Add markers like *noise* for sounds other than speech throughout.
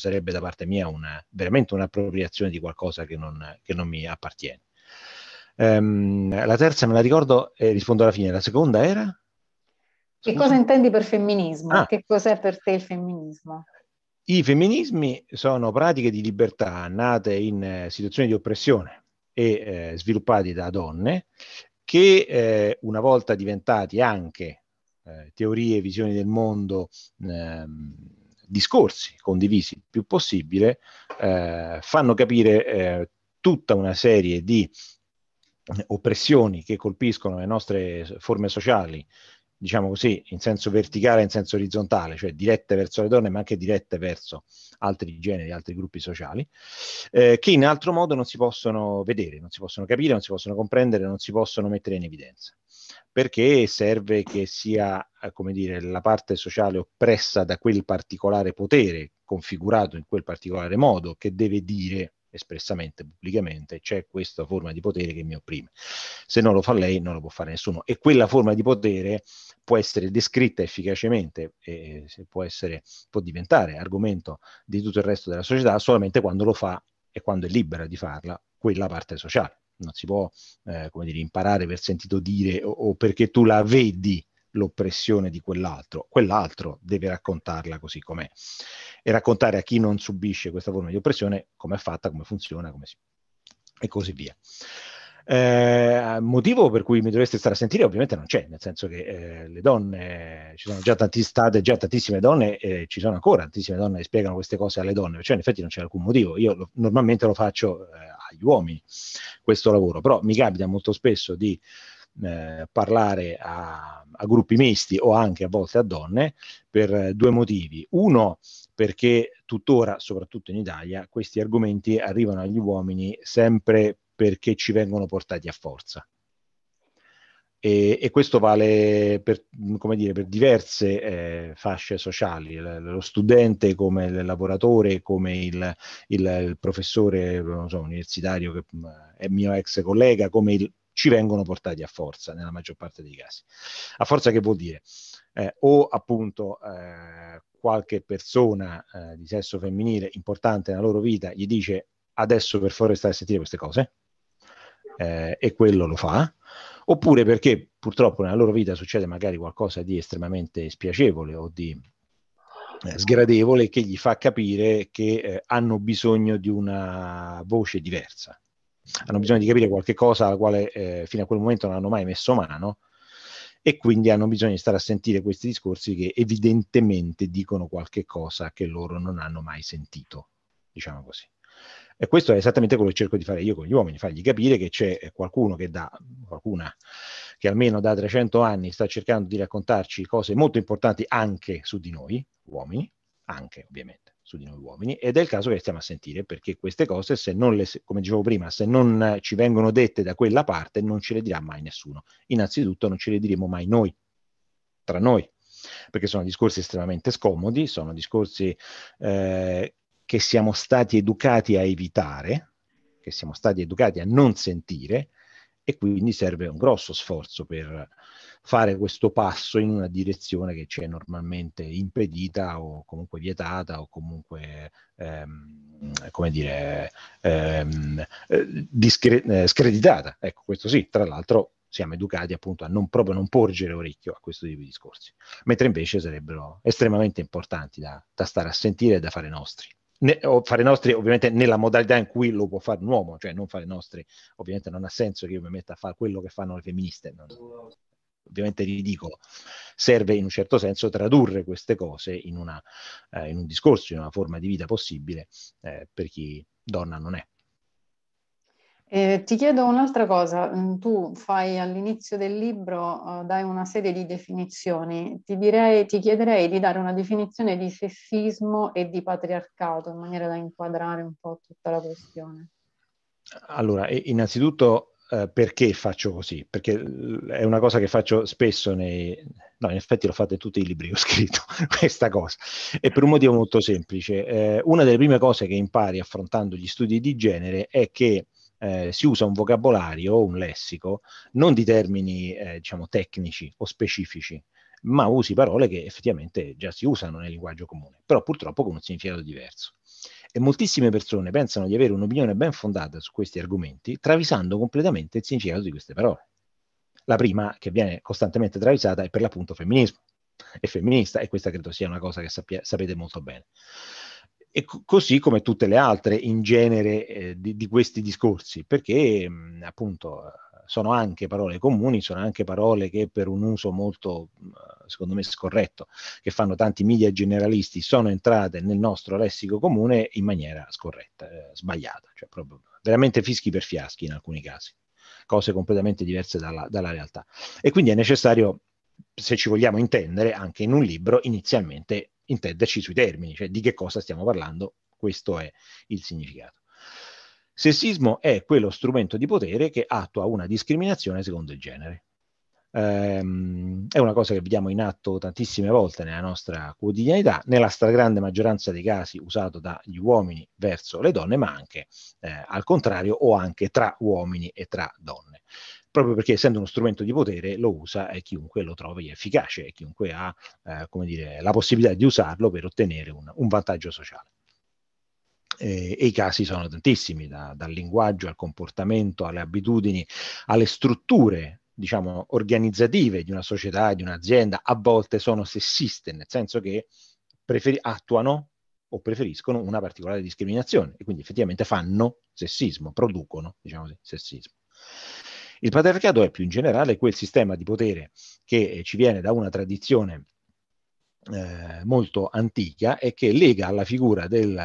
sarebbe da parte mia una, veramente un'appropriazione di qualcosa che non, che non mi appartiene. Um, la terza me la ricordo e rispondo alla fine. La seconda era? Scusa. Che cosa intendi per femminismo? Ah. Che cos'è per te il femminismo? I femminismi sono pratiche di libertà nate in eh, situazioni di oppressione e eh, sviluppate da donne che eh, una volta diventati anche eh, teorie e visioni del mondo ehm, discorsi condivisi il più possibile eh, fanno capire eh, tutta una serie di eh, oppressioni che colpiscono le nostre forme sociali diciamo così, in senso verticale e in senso orizzontale, cioè dirette verso le donne, ma anche dirette verso altri generi, altri gruppi sociali, eh, che in altro modo non si possono vedere, non si possono capire, non si possono comprendere, non si possono mettere in evidenza perché serve che sia, eh, come dire, la parte sociale oppressa da quel particolare potere, configurato in quel particolare modo, che deve dire espressamente, pubblicamente, c'è questa forma di potere che mi opprime. Se non lo fa lei, non lo può fare nessuno. E quella forma di potere può essere descritta efficacemente e può, essere, può diventare argomento di tutto il resto della società solamente quando lo fa e quando è libera di farla quella parte sociale. Non si può, eh, come dire, imparare per sentito dire o, o perché tu la vedi l'oppressione di quell'altro, quell'altro deve raccontarla così com'è e raccontare a chi non subisce questa forma di oppressione come è fatta, come funziona, come si... e così via. Eh, motivo per cui mi dovreste stare a sentire ovviamente non c'è, nel senso che eh, le donne, ci sono già tanti state, già tantissime donne, eh, ci sono ancora tantissime donne che spiegano queste cose alle donne, cioè in effetti non c'è alcun motivo, io lo, normalmente lo faccio eh, agli uomini questo lavoro, però mi capita molto spesso di eh, parlare a, a, gruppi misti o anche a volte a donne per eh, due motivi. Uno, perché tuttora, soprattutto in Italia, questi argomenti arrivano agli uomini sempre perché ci vengono portati a forza. E, e questo vale per, mm, dire, per diverse eh, fasce sociali, l- lo studente come il lavoratore, come il, il, il professore so, universitario che mm, è mio ex collega, come il ci vengono portati a forza nella maggior parte dei casi. A forza che vuol dire? Eh, o appunto eh, qualche persona eh, di sesso femminile importante nella loro vita gli dice adesso per favore stai a sentire queste cose eh, e quello lo fa, oppure perché purtroppo nella loro vita succede magari qualcosa di estremamente spiacevole o di eh, sgradevole che gli fa capire che eh, hanno bisogno di una voce diversa hanno bisogno di capire qualche cosa alla quale eh, fino a quel momento non hanno mai messo mano e quindi hanno bisogno di stare a sentire questi discorsi che evidentemente dicono qualche cosa che loro non hanno mai sentito, diciamo così. E questo è esattamente quello che cerco di fare io con gli uomini, fargli capire che c'è qualcuno che da, qualcuna che almeno da 300 anni sta cercando di raccontarci cose molto importanti anche su di noi, uomini, anche ovviamente su di noi uomini ed è il caso che stiamo a sentire perché queste cose, se non le, come dicevo prima, se non eh, ci vengono dette da quella parte non ce le dirà mai nessuno. Innanzitutto non ce le diremo mai noi, tra noi, perché sono discorsi estremamente scomodi, sono discorsi eh, che siamo stati educati a evitare, che siamo stati educati a non sentire e quindi serve un grosso sforzo per fare questo passo in una direzione che ci è normalmente impedita o comunque vietata o comunque ehm, come dire ehm, eh, discre- eh, screditata. Ecco, questo sì, tra l'altro siamo educati appunto a non proprio non porgere orecchio a questo tipo di discorsi, mentre invece sarebbero estremamente importanti da, da stare a sentire e da fare nostri. Ne, fare nostri ovviamente nella modalità in cui lo può fare un uomo, cioè non fare nostri, ovviamente non ha senso che io mi metta a fare quello che fanno le femministe. Non, ovviamente ridicolo. Serve in un certo senso tradurre queste cose in, una, eh, in un discorso, in una forma di vita possibile eh, per chi donna non è. Eh, ti chiedo un'altra cosa, mm, tu fai all'inizio del libro, uh, dai una serie di definizioni, ti, direi, ti chiederei di dare una definizione di sessismo e di patriarcato in maniera da inquadrare un po' tutta la questione. Allora, innanzitutto eh, perché faccio così, perché è una cosa che faccio spesso nei... No, in effetti l'ho fatta in tutti i libri che ho *laughs* scritto, questa cosa. E per un motivo molto semplice. Eh, una delle prime cose che impari affrontando gli studi di genere è che eh, si usa un vocabolario, un lessico, non di termini, eh, diciamo, tecnici o specifici, ma usi parole che effettivamente già si usano nel linguaggio comune, però purtroppo con un significato diverso e moltissime persone pensano di avere un'opinione ben fondata su questi argomenti, travisando completamente il significato di queste parole. La prima, che viene costantemente travisata, è per l'appunto femminismo È femminista, e questa credo sia una cosa che sappia, sapete molto bene. E co- così come tutte le altre in genere eh, di, di, questi discorsi, perché mh, mm, appunto sono anche parole comuni, sono anche parole che per un uso molto, mm, secondo me, scorretto, che fanno tanti media generalisti, sono entrate nel nostro lessico comune in maniera scorretta, eh, sbagliata, cioè proprio, veramente fischi per fiaschi in alcuni casi, cose completamente diverse dalla, dalla realtà. E quindi è necessario, se ci vogliamo intendere, anche in un libro, inizialmente intenderci sui termini, cioè di che cosa stiamo parlando, questo è il significato. Sessismo è quello strumento di potere che attua una discriminazione secondo il genere. Ehm, è una cosa che vediamo in atto tantissime volte nella nostra quotidianità, nella stragrande maggioranza dei casi usato dagli uomini verso le donne, ma anche eh, al contrario o anche tra uomini e tra donne proprio perché essendo uno strumento di potere lo usa e chiunque lo trovi efficace e chiunque ha eh, dire, la possibilità di usarlo per ottenere un, un vantaggio sociale e, eh, e i casi sono tantissimi, da, dal linguaggio al comportamento, alle abitudini, alle strutture diciamo, organizzative di una società, di un'azienda, a volte sono sessiste, nel senso che preferi- attuano o preferiscono una particolare discriminazione e quindi effettivamente fanno sessismo, producono, diciamo, sessismo. Il patriarcato è più in generale quel sistema di potere che eh, ci viene da una tradizione eh, molto antica e che lega alla figura del,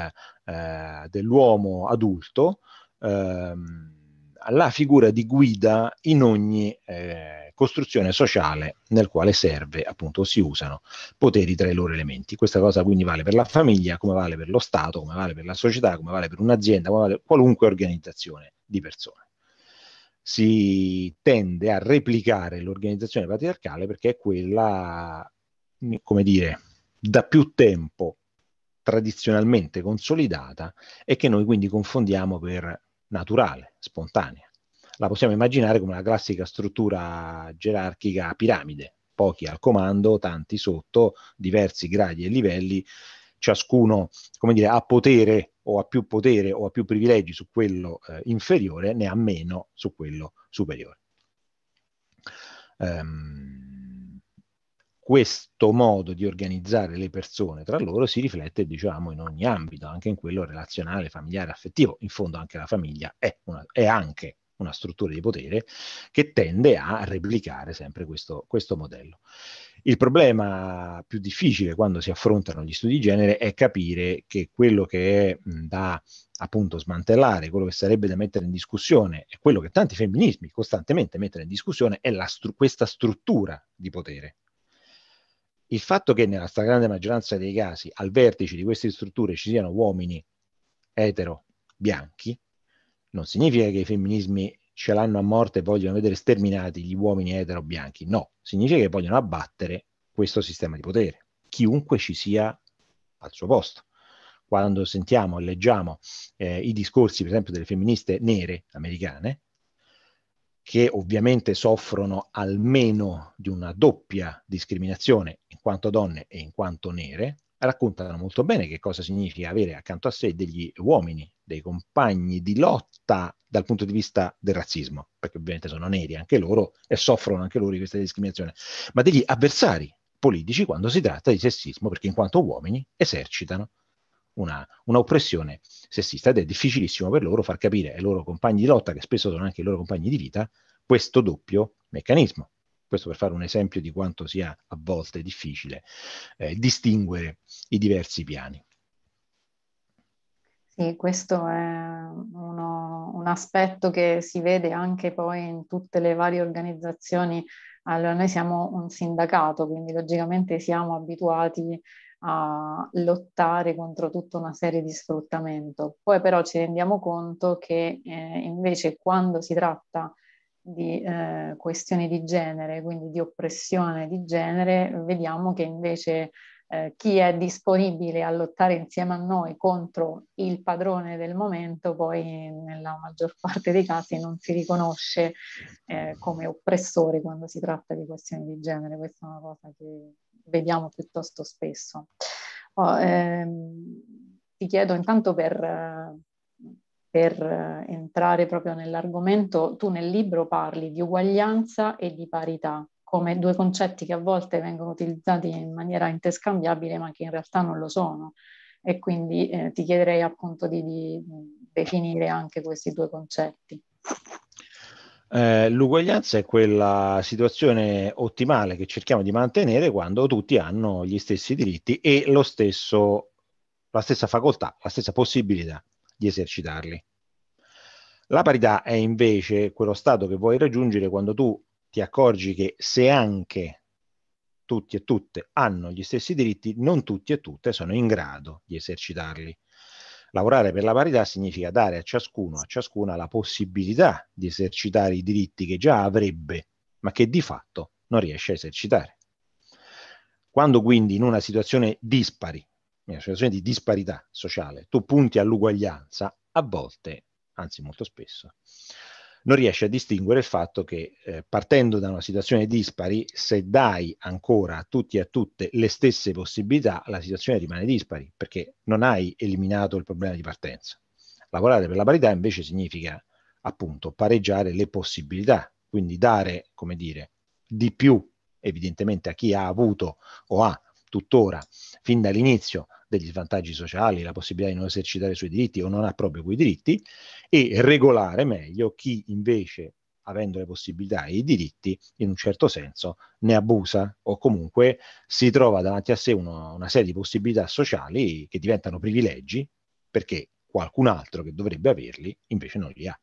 eh, dell'uomo adulto ehm, la figura di guida in ogni eh, costruzione sociale nel quale serve, appunto, si usano poteri tra i loro elementi. Questa cosa quindi vale per la famiglia, come vale per lo Stato, come vale per la società, come vale per un'azienda, come vale per qualunque organizzazione di persone. Si tende a replicare l'organizzazione patriarcale perché è quella come dire, da più tempo tradizionalmente consolidata e che noi quindi confondiamo per naturale, spontanea. La possiamo immaginare come la classica struttura gerarchica a piramide, pochi al comando, tanti sotto, diversi gradi e livelli, ciascuno come dire, ha potere o ha più potere o ha più privilegi su quello eh, inferiore, ne ha meno su quello superiore. Um, questo modo di organizzare le persone tra loro si riflette, diciamo, in ogni ambito, anche in quello relazionale, familiare, affettivo. In fondo anche la famiglia è, una, è anche una struttura di potere che tende a replicare sempre questo, questo, modello. Il problema più difficile quando si affrontano gli studi di genere è capire che quello che è da appunto smantellare, quello che sarebbe da mettere in discussione e quello che tanti femminismi costantemente mettono in discussione è stru- questa struttura di potere, il fatto che nella stragrande maggioranza dei casi al vertice di queste strutture ci siano uomini etero bianchi non significa che i femminismi ce l'hanno a morte e vogliono vedere sterminati gli uomini etero bianchi, no, significa che vogliono abbattere questo sistema di potere, chiunque ci sia al suo posto. Quando sentiamo e leggiamo eh, i discorsi, per esempio, delle femministe nere americane, che ovviamente soffrono almeno di una doppia discriminazione quanto donne e in quanto nere, raccontano molto bene che cosa significa avere accanto a sé degli uomini, dei compagni di lotta dal punto di vista del razzismo, perché ovviamente sono neri anche loro e soffrono anche loro di questa discriminazione, ma degli avversari politici quando si tratta di sessismo, perché in quanto uomini esercitano una, una oppressione sessista ed è difficilissimo per loro far capire ai loro compagni di lotta, che spesso sono anche i loro compagni di vita, questo doppio meccanismo. Questo per fare un esempio di quanto sia a volte difficile eh, distinguere i diversi piani. Sì, questo è uno, un aspetto che si vede anche poi in tutte le varie organizzazioni. Allora, noi siamo un sindacato, quindi logicamente siamo abituati a lottare contro tutta una serie di sfruttamento. Poi però ci rendiamo conto che eh, invece quando si tratta di eh, questioni di genere, quindi di oppressione di genere, vediamo che invece eh, chi è disponibile a lottare insieme a noi contro il padrone del momento poi nella maggior parte dei casi non si riconosce eh, come oppressore quando si tratta di questioni di genere. Questa è una cosa che vediamo piuttosto spesso. Oh, ehm, ti chiedo intanto per eh, per eh, entrare proprio nell'argomento, tu nel libro parli di uguaglianza e di parità come due concetti che a volte vengono utilizzati in maniera interscambiabile ma che in realtà non lo sono e quindi eh, ti chiederei appunto di, di, definire anche questi due concetti. Eh, l'uguaglianza è quella situazione ottimale che cerchiamo di mantenere quando tutti hanno gli stessi diritti e stesso, la stessa facoltà, la stessa possibilità di esercitarli. La parità è invece quello stato che vuoi raggiungere quando tu ti accorgi che se anche tutti e tutte hanno gli stessi diritti, non tutti e tutte sono in grado di esercitarli. Lavorare per la parità significa dare a ciascuno, a ciascuna, la possibilità di esercitare i diritti che già avrebbe, ma che di fatto non riesce a esercitare. Quando quindi in una situazione dispari una situazione di disparità sociale, tu punti all'uguaglianza, a volte, anzi molto spesso, non riesci a distinguere il fatto che eh, partendo da una situazione dispari, se dai ancora a tutti e a tutte le stesse possibilità, la situazione rimane dispari, perché non hai eliminato il problema di partenza. Lavorare per la parità invece significa appunto pareggiare le possibilità, quindi dare, come dire, di più evidentemente a chi ha avuto o ha tuttora fin dall'inizio degli svantaggi sociali, la possibilità di non esercitare i suoi diritti o non ha proprio quei diritti, e regolare meglio chi invece avendo le possibilità e i diritti, in un certo senso ne abusa o comunque si trova davanti a sé uno, una serie di possibilità sociali che diventano privilegi perché qualcun altro che dovrebbe averli invece non li ha.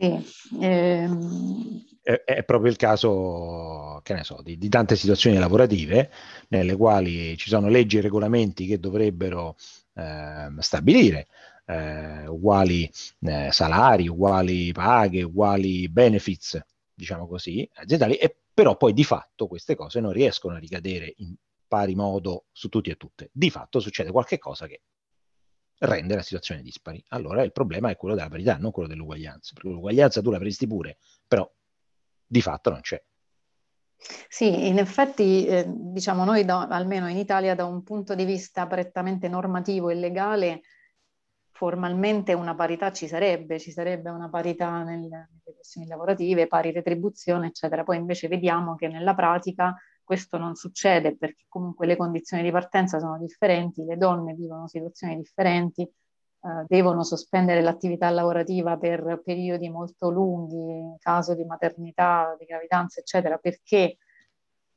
Sì, ehm... è, proprio il caso, che ne so, di, di, tante situazioni lavorative nelle quali ci sono leggi e regolamenti che dovrebbero eh, stabilire eh, uguali eh, salari, uguali paghe, uguali benefits, diciamo così, aziendali, e però poi di fatto queste cose non riescono a ricadere in pari modo su tutti e tutte. Di fatto succede qualcosa che rendere la situazione dispari. Allora il problema è quello della parità, non quello dell'uguaglianza, perché l'uguaglianza tu l'avresti pure, però di fatto non c'è. Sì, in effetti, eh, diciamo noi, da, almeno in Italia, da un punto di vista prettamente normativo e legale, formalmente una parità ci sarebbe, ci sarebbe una parità nel, nelle questioni lavorative, pari retribuzione, eccetera. Poi invece vediamo che nella pratica questo non succede perché comunque le condizioni di partenza sono differenti, le donne vivono situazioni differenti, eh, devono sospendere l'attività lavorativa per periodi molto lunghi, in caso di maternità, di gravidanza, eccetera, perché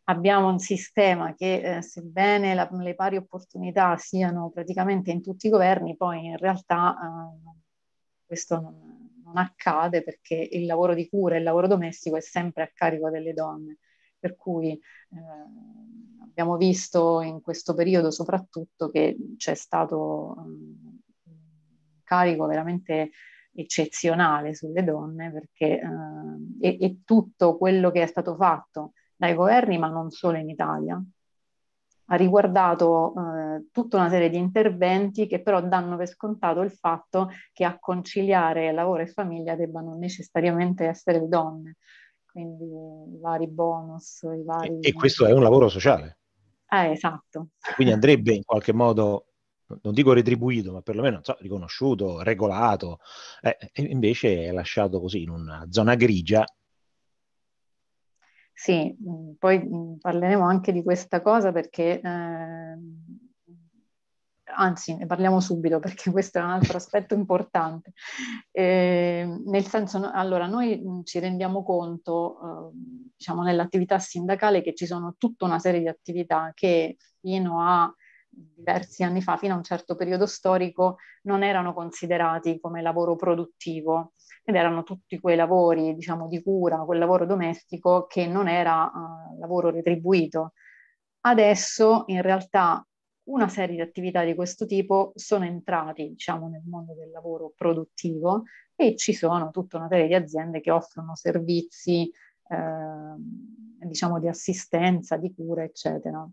abbiamo un sistema che eh, sebbene la, le pari opportunità siano praticamente in tutti i governi, poi in realtà eh, questo non, non accade perché il lavoro di cura e il lavoro domestico è sempre a carico delle donne per cui eh, abbiamo visto in questo periodo soprattutto che c'è stato um, un carico veramente eccezionale sulle donne perché eh, e, e tutto quello che è stato fatto dai governi, ma non solo in Italia, ha riguardato eh, tutta una serie di interventi che però danno per scontato il fatto che a conciliare lavoro e famiglia debbano necessariamente essere le donne quindi vari bonus, i vari... E, e questo è un lavoro sociale. Eh, esatto. Quindi andrebbe in qualche modo, non dico retribuito, ma perlomeno non so, riconosciuto, regolato, eh, invece è lasciato così in una zona grigia sì, mm, poi mm, parleremo anche di questa cosa perché eh, anzi ne parliamo subito perché *laughs* questo è un altro aspetto importante. Eh, nel senso, allora, noi mm, ci rendiamo conto, eh, diciamo, nell'attività sindacale che ci sono tutta una serie di attività che fino a diversi anni fa, fino a un certo periodo storico, non erano considerati come lavoro produttivo ed erano tutti quei lavori, diciamo, di cura, quel lavoro domestico che non era eh, lavoro retribuito. Adesso in realtà una serie di attività di questo tipo sono entrati diciamo, nel mondo del lavoro produttivo e ci sono tutta una serie di aziende che offrono servizi eh, diciamo, di assistenza, di cura, eccetera.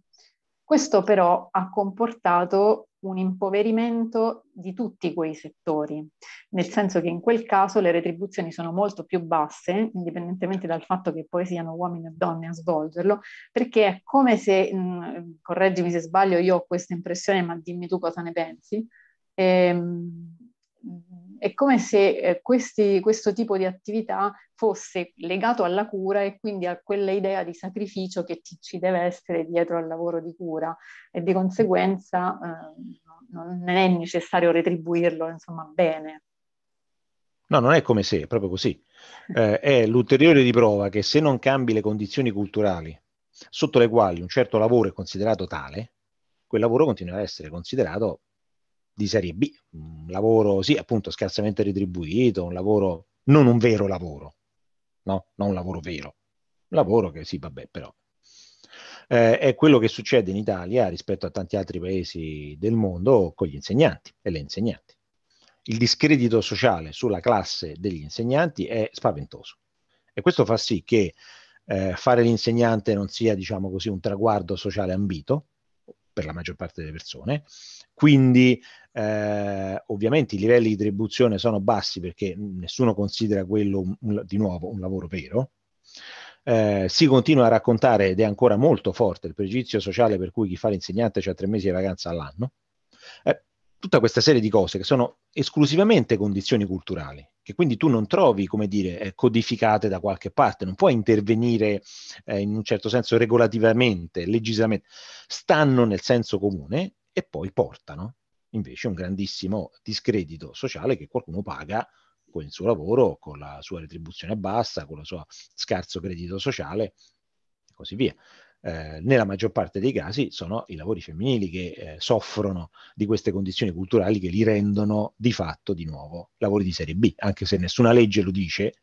Questo però ha comportato un impoverimento di tutti quei settori, nel senso che in quel caso le retribuzioni sono molto più basse, indipendentemente dal fatto che poi siano uomini e donne a svolgerlo, perché è come se, mh, mm, correggimi se sbaglio, io ho questa impressione, ma dimmi tu cosa ne pensi, ehm, è come se eh, questi, questo tipo di attività fosse legato alla cura e quindi a quell'idea di sacrificio che ci, ci deve essere dietro al lavoro di cura e di conseguenza eh, non è necessario retribuirlo insomma, bene. No, non è come se, è proprio così. Eh, è l'ulteriore riprova che se non cambi le condizioni culturali sotto le quali un certo lavoro è considerato tale, quel lavoro continua a essere considerato di serie B, un lavoro sì, appunto scarsamente retribuito, un lavoro non un vero lavoro, no? Non un lavoro vero, un lavoro che sì, vabbè, però eh, è quello che succede in Italia rispetto a tanti altri paesi del mondo con gli insegnanti e le insegnanti. Il discredito sociale sulla classe degli insegnanti è spaventoso e questo fa sì che eh, fare l'insegnante non sia, diciamo così, un traguardo sociale ambito, per la maggior parte delle persone. Quindi eh, ovviamente i livelli di retribuzione sono bassi perché nessuno considera quello un, di nuovo un lavoro vero. Eh, si continua a raccontare ed è ancora molto forte il pregiudizio sociale per cui chi fa l'insegnante ha tre mesi di vacanza all'anno. Eh, tutta questa serie di cose che sono esclusivamente condizioni culturali, che quindi tu non trovi, come dire, eh, codificate da qualche parte, non puoi intervenire eh, in un certo senso regolativamente, legislativamente, stanno nel senso comune e poi portano invece un grandissimo discredito sociale che qualcuno paga con il suo lavoro, con la sua retribuzione bassa, con il suo scarso credito sociale e così via. Eh, nella maggior parte dei casi sono i lavori femminili che eh, soffrono di queste condizioni culturali che li rendono di fatto di nuovo lavori di serie B, anche se nessuna legge lo dice,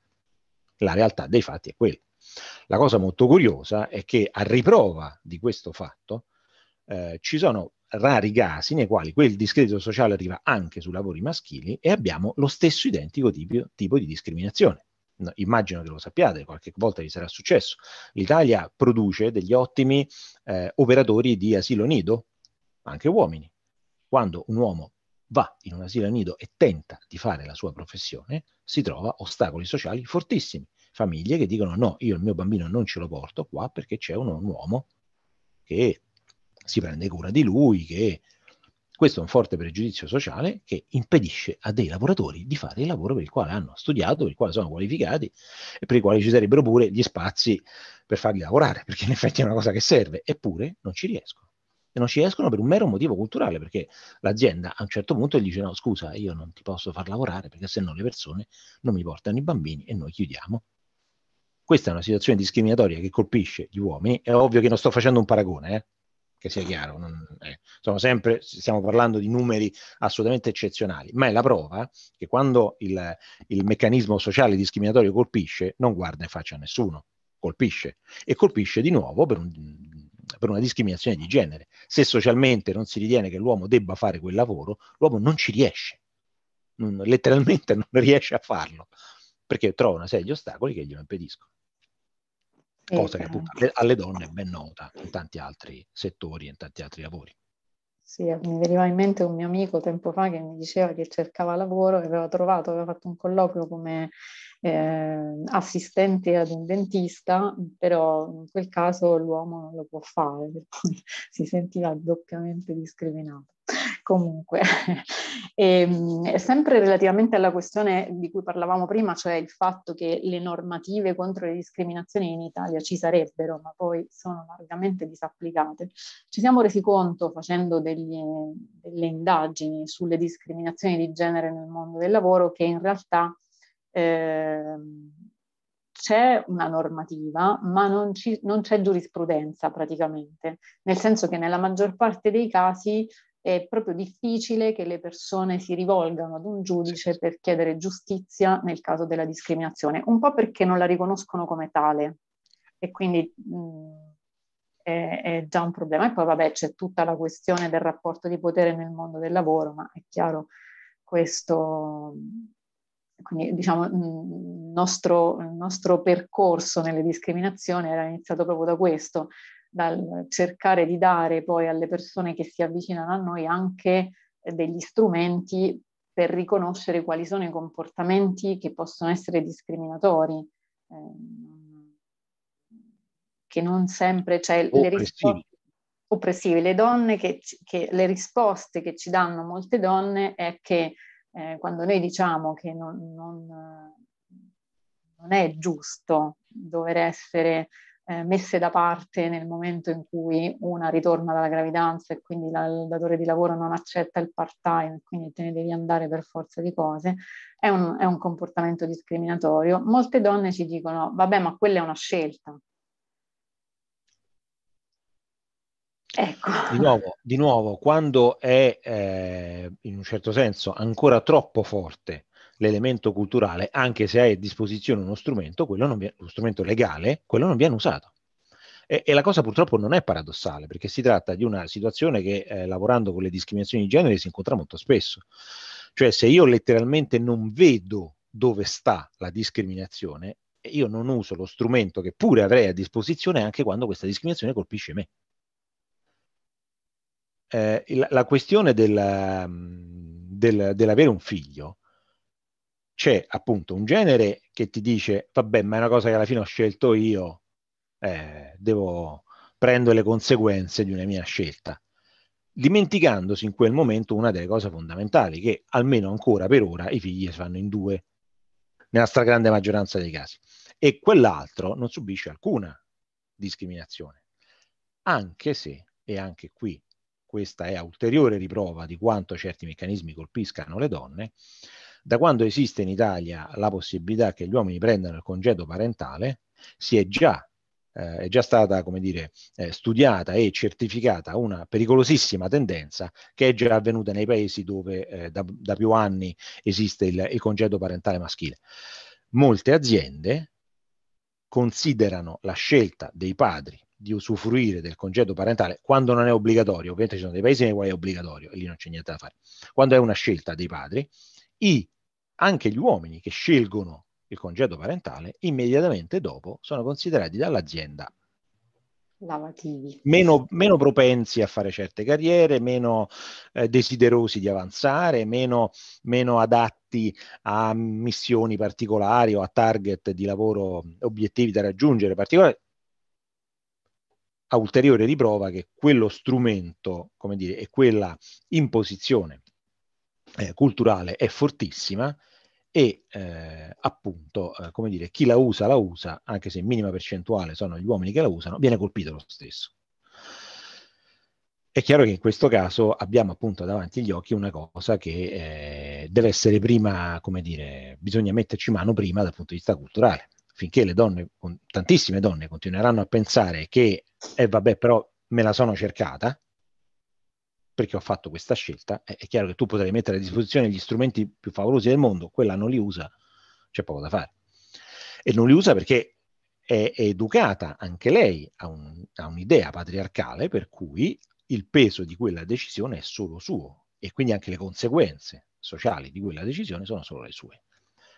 la realtà dei fatti è quella. La cosa molto curiosa è che a riprova di questo fatto eh, ci sono rari casi nei quali quel discredito sociale arriva anche su lavori maschili e abbiamo lo stesso identico tipo, tipo di discriminazione. No, immagino che lo sappiate, qualche volta vi sarà successo. L'Italia produce degli ottimi eh, operatori di asilo nido, anche uomini. Quando un uomo va in un asilo nido e tenta di fare la sua professione, si trova ostacoli sociali fortissimi. Famiglie che dicono no, io il mio bambino non ce lo porto qua perché c'è un, un uomo che si prende cura di lui, che questo è un forte pregiudizio sociale che impedisce a dei lavoratori di fare il lavoro per il quale hanno studiato, per il quale sono qualificati e per il quale ci sarebbero pure gli spazi per farli lavorare, perché in effetti è una cosa che serve, eppure non ci riescono. E non ci riescono per un mero motivo culturale, perché l'azienda a un certo punto gli dice no, scusa, io non ti posso far lavorare perché se no le persone non mi portano i bambini e noi chiudiamo. Questa è una situazione discriminatoria che colpisce gli uomini, è ovvio che non sto facendo un paragone, eh? che sia chiaro. Non, eh, sempre, stiamo parlando di numeri assolutamente eccezionali, ma è la prova che quando il, il meccanismo sociale discriminatorio colpisce, non guarda in faccia a nessuno, colpisce. E colpisce di nuovo per, un, per una discriminazione di genere. Se socialmente non si ritiene che l'uomo debba fare quel lavoro, l'uomo non ci riesce. Non, letteralmente non riesce a farlo perché trova una serie di ostacoli che glielo impediscono cosa che appunto esatto. alle donne è ben nota in tanti altri settori e in tanti altri lavori. Sì, mi veniva in mente un mio amico tempo fa che mi diceva che cercava lavoro e aveva trovato, aveva fatto un colloquio come eh, assistente ad un dentista, però in quel caso l'uomo non lo può fare, per *laughs* cui si sentiva doppiamente discriminato. Comunque, *laughs* e, ehm, sempre relativamente alla questione di cui parlavamo prima, cioè il fatto che le normative contro le discriminazioni in Italia ci sarebbero, ma poi sono largamente disapplicate, ci siamo resi conto facendo degli, delle indagini sulle discriminazioni di genere nel mondo del lavoro che in realtà... Eh, c'è una normativa, ma non, ci, non, c'è giurisprudenza praticamente, nel senso che nella maggior parte dei casi è proprio difficile che le persone si rivolgano ad un giudice per chiedere giustizia nel caso della discriminazione, un po' perché non la riconoscono come tale e quindi mh, è, è, già un problema. E poi vabbè c'è tutta la questione del rapporto di potere nel mondo del lavoro, ma è chiaro questo... Quindi diciamo mh, nostro, il nostro percorso nelle discriminazioni era iniziato proprio da questo, dal cercare di dare poi alle persone che si avvicinano a noi anche eh, degli strumenti per riconoscere quali sono i comportamenti che possono essere discriminatori, ehm, che non sempre, cioè oppressivi. le risposte oppressive, le donne che, che, le risposte che ci danno molte donne è che eh, quando noi diciamo che non, non, non è giusto dover essere eh, messe da parte nel momento in cui una ritorna dalla gravidanza e quindi la, il datore di lavoro non accetta il part-time, quindi te ne devi andare per forza di cose, è un, è un comportamento discriminatorio. Molte donne ci dicono, vabbè, ma quella è una scelta, Ecco. Di, nuovo, di, nuovo, quando è eh, in un certo senso ancora troppo forte l'elemento culturale, anche se hai a disposizione uno strumento, quello non viene, uno strumento legale, quello non viene usato. E, e, la cosa purtroppo non è paradossale, perché si tratta di una situazione che eh, lavorando con le discriminazioni di genere si incontra molto spesso. Cioè se io letteralmente non vedo dove sta la discriminazione, io non uso lo strumento che pure avrei a disposizione anche quando questa discriminazione colpisce me. Eh, la, la, questione del, mm, del, dell'avere un figlio c'è appunto un genere che ti dice, vabbè, ma è una cosa che alla fine ho scelto io, eh, devo prendere le conseguenze di una mia scelta, dimenticandosi in quel momento una delle cose fondamentali, che almeno ancora per ora i figli si fanno in due, nella stragrande maggioranza dei casi, e quell'altro non subisce alcuna discriminazione, anche se, e anche qui questa è ulteriore riprova di quanto certi meccanismi colpiscano le donne, da quando esiste in Italia la possibilità che gli uomini prendano il congedo parentale, si è già eh, è già stata, come dire, eh, studiata e certificata una pericolosissima tendenza che è già avvenuta nei paesi dove eh, da, da, più anni esiste il, il, congedo parentale maschile. Molte aziende considerano la scelta dei padri di usufruire del congedo parentale quando non è obbligatorio, ovviamente ci sono dei paesi nei quali è obbligatorio e lì non c'è niente da fare, quando è una scelta dei padri, i anche gli uomini che scelgono il congedo parentale immediatamente dopo sono considerati dall'azienda Lavativi. Meno, meno propensi a fare certe carriere, meno eh, desiderosi di avanzare, meno, meno, adatti a missioni particolari o a target di lavoro, obiettivi da raggiungere particolari. A ulteriore riprova che quello strumento, come dire, e quella imposizione eh, culturale è fortissima e eh, appunto, eh, come dire, chi la usa la usa, anche se in minima percentuale sono gli uomini che la usano, viene colpito lo stesso. È chiaro che in questo caso abbiamo appunto davanti agli occhi una cosa che eh, deve essere prima, come dire, bisogna metterci mano prima dal punto di vista culturale. Finché le donne, tantissime donne continueranno a pensare che, eh vabbè, però me la sono cercata, perché ho fatto questa scelta, è chiaro che tu potrai mettere a disposizione gli strumenti più favolosi del mondo, quella non li usa, c'è poco da fare. E non li usa perché è, è educata anche lei a, un, a un'idea patriarcale per cui il peso di quella decisione è solo suo e quindi anche le conseguenze sociali di quella decisione sono solo le sue.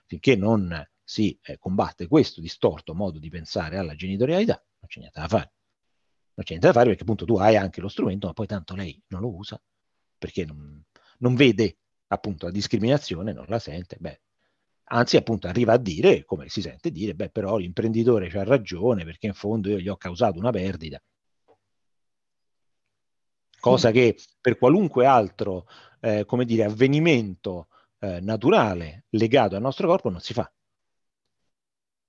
Finché non si eh, combatte questo distorto modo di pensare alla genitorialità, non c'è niente da fare non c'è niente da fare perché appunto tu hai anche lo strumento, ma poi tanto lei non lo usa perché non, non vede appunto la discriminazione, non la sente, beh, anzi appunto arriva a dire, come si sente dire, beh però l'imprenditore c'ha ragione perché in fondo io gli ho causato una perdita, cosa mm. che per qualunque altro, eh, come dire, avvenimento eh, naturale legato al nostro corpo non si fa.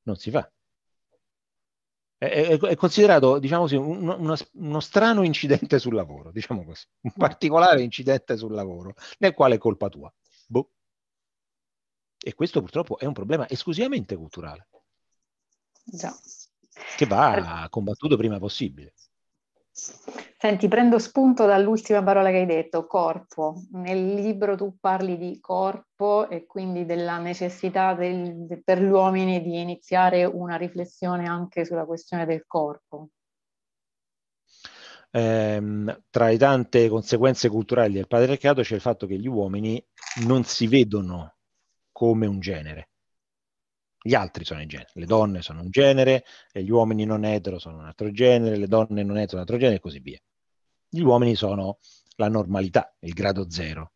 Non si fa è, è considerato diciamo così, un, uno, uno, strano incidente sul lavoro, diciamo così, un mm. particolare incidente sul lavoro, nel quale è colpa tua. Boh. E questo purtroppo è un problema esclusivamente culturale. Già. Che va combattuto prima possibile. Senti, prendo spunto dall'ultima parola che hai detto, corpo. Nel libro tu parli di corpo e quindi della necessità del, per gli uomini di iniziare una riflessione anche sulla questione del corpo. Eh, tra le tante conseguenze culturali del patriarcato c'è il fatto che gli uomini non si vedono come un genere gli altri sono i generi, le donne sono un genere, eh, gli uomini non etero sono un altro genere, le donne non etero sono un altro genere e così via. Gli uomini sono la normalità, il grado zero.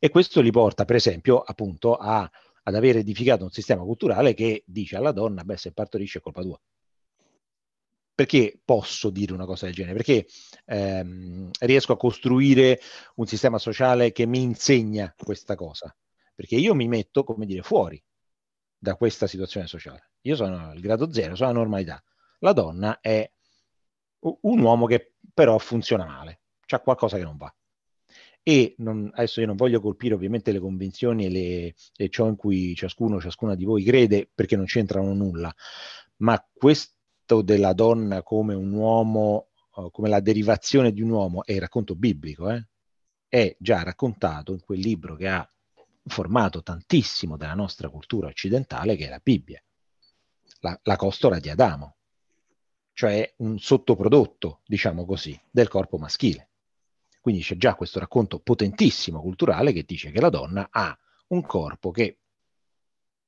E questo li porta, per esempio, appunto a, ad aver edificato un sistema culturale che dice alla donna, beh, se partorisce è colpa tua. Perché posso dire una cosa del genere? Perché ehm, riesco a costruire un sistema sociale che mi insegna questa cosa. Perché io mi metto, come dire, fuori da questa situazione sociale. Io sono il grado zero, sono la normalità. La donna è un uomo che però funziona male, c'è qualcosa che non va. E non, adesso io non voglio colpire ovviamente le convinzioni e, le, e ciò in cui ciascuno, ciascuna di voi crede, perché non c'entrano nulla, ma questo della donna come un uomo, come la derivazione di un uomo, è il racconto biblico, eh? è già raccontato in quel libro che ha formato tantissimo della nostra cultura occidentale che è la Bibbia, la, la costola di Adamo, cioè un sottoprodotto, diciamo così, del corpo maschile. Quindi c'è già questo racconto potentissimo culturale che dice che la donna ha un corpo che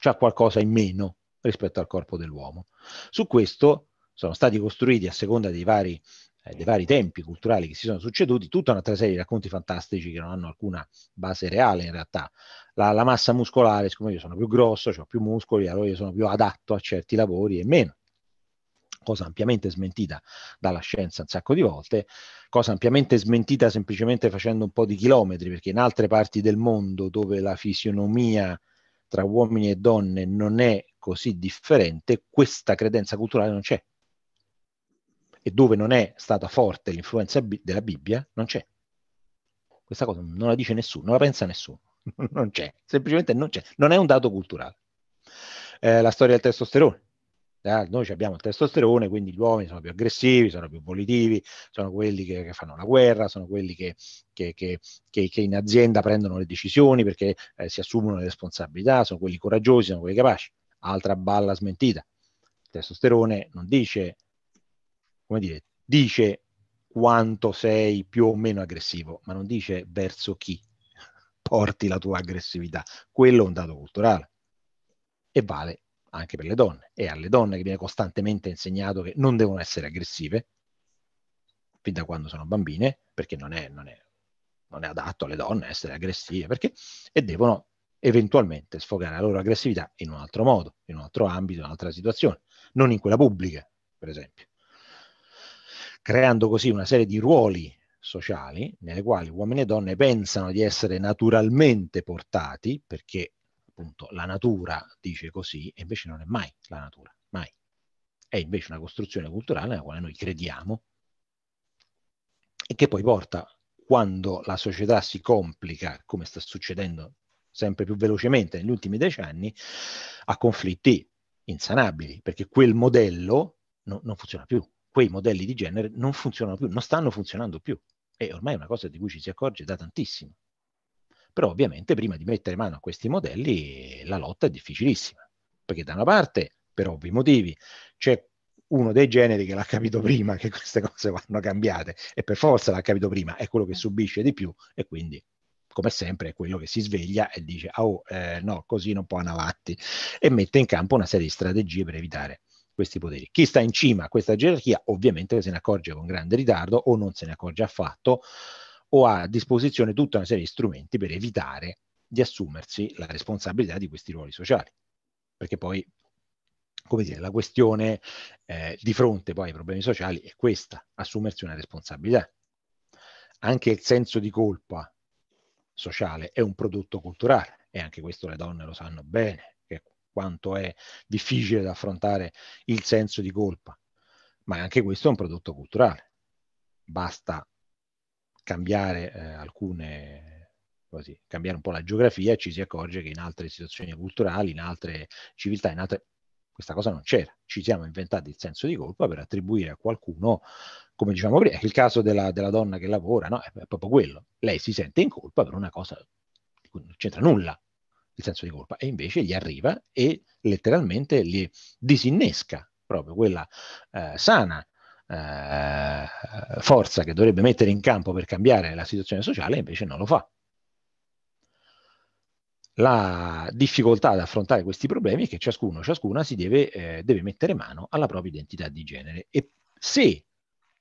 ha qualcosa in meno rispetto al corpo dell'uomo. Su questo sono stati costruiti a seconda dei vari eh, dei vari tempi culturali che si sono succeduti, tutta un'altra serie di racconti fantastici che non hanno alcuna base reale in realtà. La, la massa muscolare, siccome io sono più grosso, cioè ho più muscoli, allora io sono più adatto a certi lavori e meno cosa ampiamente smentita dalla scienza un sacco di volte, cosa ampiamente smentita semplicemente facendo un po' di chilometri, perché in altre parti del mondo dove la fisionomia tra uomini e donne non è così differente, questa credenza culturale non c'è e dove non è stata forte l'influenza bi- della Bibbia, non c'è. Questa cosa non la dice nessuno, non la pensa nessuno, *laughs* non c'è, semplicemente non c'è, non è un dato culturale. Eh, la storia del testosterone. Eh, noi abbiamo il testosterone, quindi gli uomini sono più aggressivi, sono più volitivi, sono quelli che, che fanno la guerra, sono quelli che, che, che, in azienda prendono le decisioni perché eh, si assumono le responsabilità, sono quelli coraggiosi, sono quelli capaci. Altra balla smentita. Il testosterone non dice come dire, dice quanto sei più o meno aggressivo, ma non dice verso chi porti la tua aggressività. Quello è un dato culturale e vale anche per le donne. E alle donne che viene costantemente insegnato che non devono essere aggressive, fin da quando sono bambine, perché non è, non è, non è adatto alle donne essere aggressive, perché, e devono eventualmente sfogare la loro aggressività in un altro modo, in un altro ambito, in un'altra situazione, non in quella pubblica, per esempio creando così una serie di ruoli sociali nelle quali uomini e donne pensano di essere naturalmente portati, perché appunto la natura dice così, e invece non è mai la natura, mai. È invece una costruzione culturale nella quale noi crediamo e che poi porta, quando la società si complica, come sta succedendo sempre più velocemente negli ultimi decenni, a conflitti insanabili, perché quel modello no, non funziona più quei modelli di genere non funzionano più, non stanno funzionando più. E ormai è una cosa di cui ci si accorge da tantissimo. Però ovviamente prima di mettere mano a questi modelli la lotta è difficilissima, perché da una parte, per ovvi motivi, c'è uno dei generi che l'ha capito prima che queste cose vanno cambiate e per forza l'ha capito prima, è quello che subisce di più e quindi come sempre è quello che si sveglia e dice ah, oh eh, no, così non può andare avanti e mette in campo una serie di strategie per evitare questi poteri. Chi sta in cima a questa gerarchia ovviamente se ne accorge con grande ritardo o non se ne accorge affatto o ha a disposizione tutta una serie di strumenti per evitare di assumersi la responsabilità di questi ruoli sociali. Perché poi, come dire, la questione eh, di fronte poi ai problemi sociali è questa, assumersi una responsabilità. Anche il senso di colpa sociale è un prodotto culturale e anche questo le donne lo sanno bene quanto è difficile da affrontare il senso di colpa, ma anche questo è un prodotto culturale. Basta cambiare eh, alcune così, cambiare un po' la geografia e ci si accorge che in altre situazioni culturali, in altre civiltà, in altre questa cosa non c'era. Ci siamo inventati il senso di colpa per attribuire a qualcuno, come diciamo prima, il caso della, della donna che lavora, no? È proprio quello. Lei si sente in colpa per una cosa di non c'entra nulla il senso di colpa, e invece gli arriva e letteralmente li disinnesca proprio quella eh, sana eh, forza che dovrebbe mettere in campo per cambiare la situazione sociale, invece non lo fa. La difficoltà ad affrontare questi problemi è che ciascuno, ciascuna si deve, eh, deve mettere mano alla propria identità di genere e se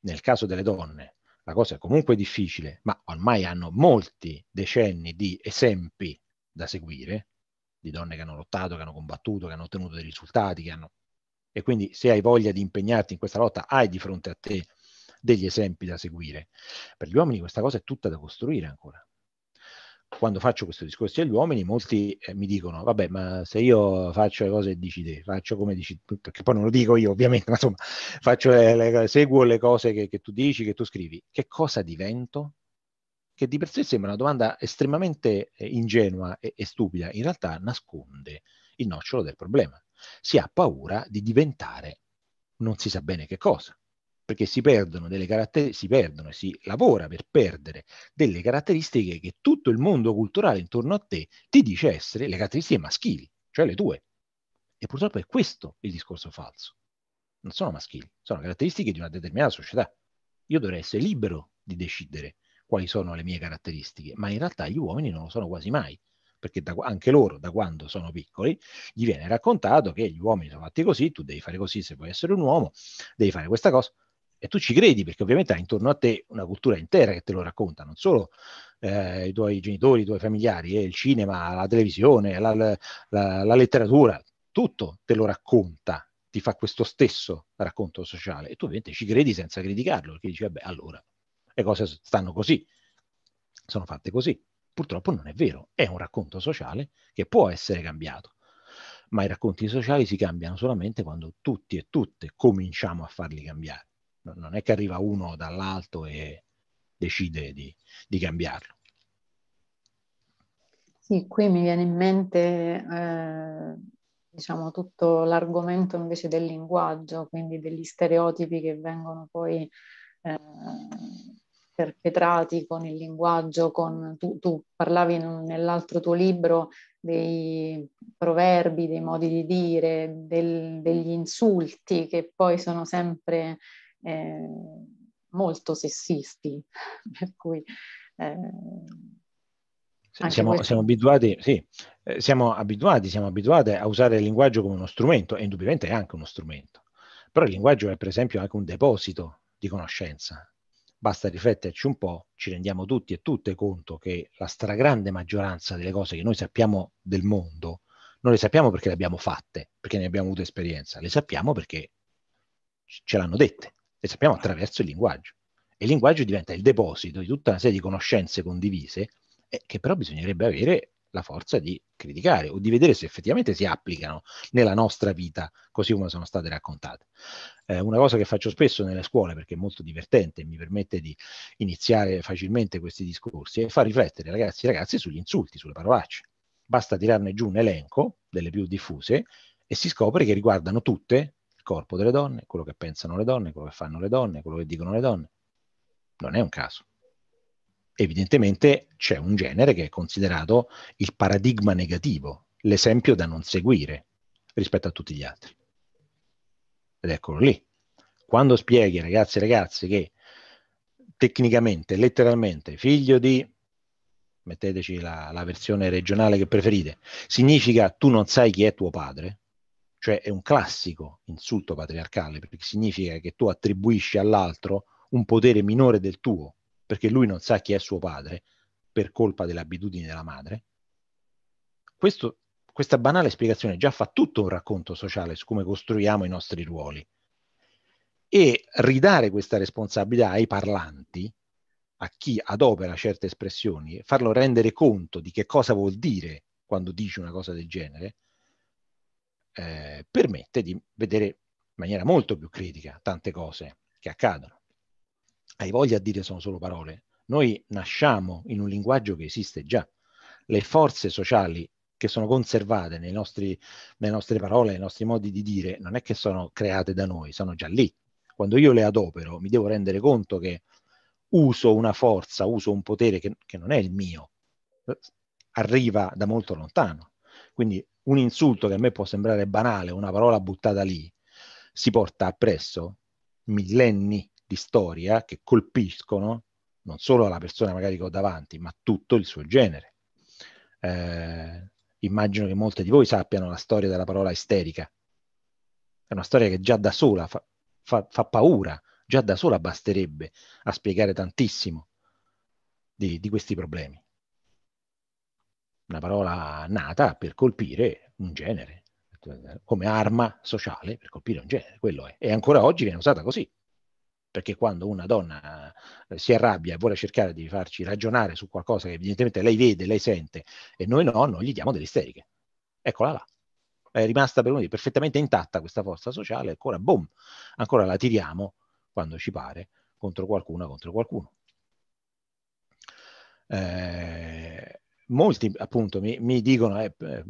nel caso delle donne la cosa è comunque difficile, ma ormai hanno molti decenni di esempi da seguire, di donne che hanno lottato, che hanno combattuto, che hanno ottenuto dei risultati, hanno... e quindi se hai voglia di impegnarti in questa lotta, hai di fronte a te degli esempi da seguire. Per gli uomini questa cosa è tutta da costruire ancora. Quando faccio questo discorso agli uomini, molti eh, mi dicono, vabbè, ma se io faccio le cose che dici te, faccio come dici tu, perché poi non lo dico io ovviamente, *laughs* ma insomma, faccio le, le, seguo le cose che, che tu dici, che tu scrivi, che cosa divento? che di per sé sembra una domanda estremamente eh, ingenua e, e stupida, in realtà nasconde il nocciolo del problema. Si ha paura di diventare non si sa bene che cosa, perché si perdono delle caratteristiche, si perdono e si lavora per perdere delle caratteristiche che tutto il mondo culturale intorno a te ti dice essere le caratteristiche maschili, cioè le tue. E purtroppo è questo il discorso falso. Non sono maschili, sono caratteristiche di una determinata società. Io dovrei essere libero di decidere quali sono le mie caratteristiche, ma in realtà gli uomini non lo sono quasi mai, perché da, anche loro da quando sono piccoli gli viene raccontato che gli uomini sono fatti così, tu devi fare così se vuoi essere un uomo, devi fare questa cosa. E tu ci credi perché ovviamente hai intorno a te una cultura intera che te lo racconta, non solo eh, i tuoi genitori, i tuoi familiari, eh, il cinema, la televisione, la, la, la, letteratura, tutto te lo racconta, ti fa questo stesso racconto sociale e tu ovviamente ci credi senza criticarlo perché dici vabbè allora le cose stanno così, sono fatte così. Purtroppo non è vero, è un racconto sociale che può essere cambiato, ma i racconti sociali si cambiano solamente quando tutti e tutte cominciamo a farli cambiare. Non è che arriva uno dall'alto e decide di, di cambiarlo. Sì, qui mi viene in mente eh, diciamo, tutto l'argomento invece del linguaggio, quindi degli stereotipi che vengono poi eh, perpetrati con il linguaggio, con, tu, tu parlavi in, nell'altro tuo libro dei proverbi, dei modi di dire, del, degli insulti che poi sono sempre eh, molto sessisti, *laughs* per cui... Eh, siamo, siamo, abituati, sì, eh, siamo, abituati, siamo abituati a usare il linguaggio come uno strumento, e indubbiamente è anche uno strumento, però il linguaggio è per esempio anche un deposito di conoscenza, basta rifletterci un po', ci rendiamo tutti e tutte conto che la stragrande maggioranza delle cose che noi sappiamo del mondo non le sappiamo perché le abbiamo fatte, perché ne abbiamo avuto esperienza, le sappiamo perché ce l'hanno dette, le sappiamo attraverso il linguaggio. E il linguaggio diventa il deposito di tutta una serie di conoscenze condivise eh, che però bisognerebbe avere la forza di criticare o di vedere se effettivamente si applicano nella nostra vita così come sono state raccontate. Eh, una cosa che faccio spesso nelle scuole perché è molto divertente e mi permette di iniziare facilmente questi discorsi è far riflettere ragazzi e ragazze sugli insulti, sulle parolacce. Basta tirarne giù un elenco delle più diffuse e si scopre che riguardano tutte il corpo delle donne, quello che pensano le donne, quello che fanno le donne, quello che dicono le donne. Non è un caso evidentemente c'è un genere che è considerato il paradigma negativo, l'esempio da non seguire rispetto a tutti gli altri. Ed eccolo lì. Quando spieghi ragazzi e ragazze che tecnicamente, letteralmente, figlio di, metteteci la, la versione regionale che preferite, significa tu non sai chi è tuo padre, cioè è un classico insulto patriarcale perché significa che tu attribuisci all'altro un potere minore del tuo perché lui non sa chi è suo padre per colpa delle abitudini della madre, questo, questa banale spiegazione già fa tutto un racconto sociale su come costruiamo i nostri ruoli. E ridare questa responsabilità ai parlanti, a chi adopera certe espressioni, farlo rendere conto di che cosa vuol dire quando dice una cosa del genere, eh, permette di vedere in maniera molto più critica tante cose che accadono hai voglia a dire sono solo parole. Noi nasciamo in un linguaggio che esiste già. Le forze sociali che sono conservate nostri, nelle nostre parole, nei nostri modi di dire, non è che sono create da noi, sono già lì. Quando io le adopero mi devo rendere conto che uso una forza, uso un potere che, che non è il mio, arriva da molto lontano. Quindi un insulto che a me può sembrare banale, una parola buttata lì, si porta appresso millenni di storia che colpiscono non solo la persona magari che ho davanti, ma tutto il suo genere. Eh, immagino che molte di voi sappiano la storia della parola isterica. È una storia che già da sola fa, fa, fa paura, già da sola basterebbe a spiegare tantissimo di, di questi problemi. Una parola nata per colpire un genere, come arma sociale per colpire un genere, quello è. E ancora oggi viene usata così, perché quando una donna eh, si arrabbia e vuole cercare di farci ragionare su qualcosa che evidentemente lei vede, lei sente e noi no, noi gli diamo delle isteriche. Eccola là. È rimasta per noi perfettamente intatta questa forza sociale, ancora ecco boom, ancora la tiriamo quando ci pare contro qualcuno, contro qualcuno. Eh, molti appunto mi, mi dicono eh, eh,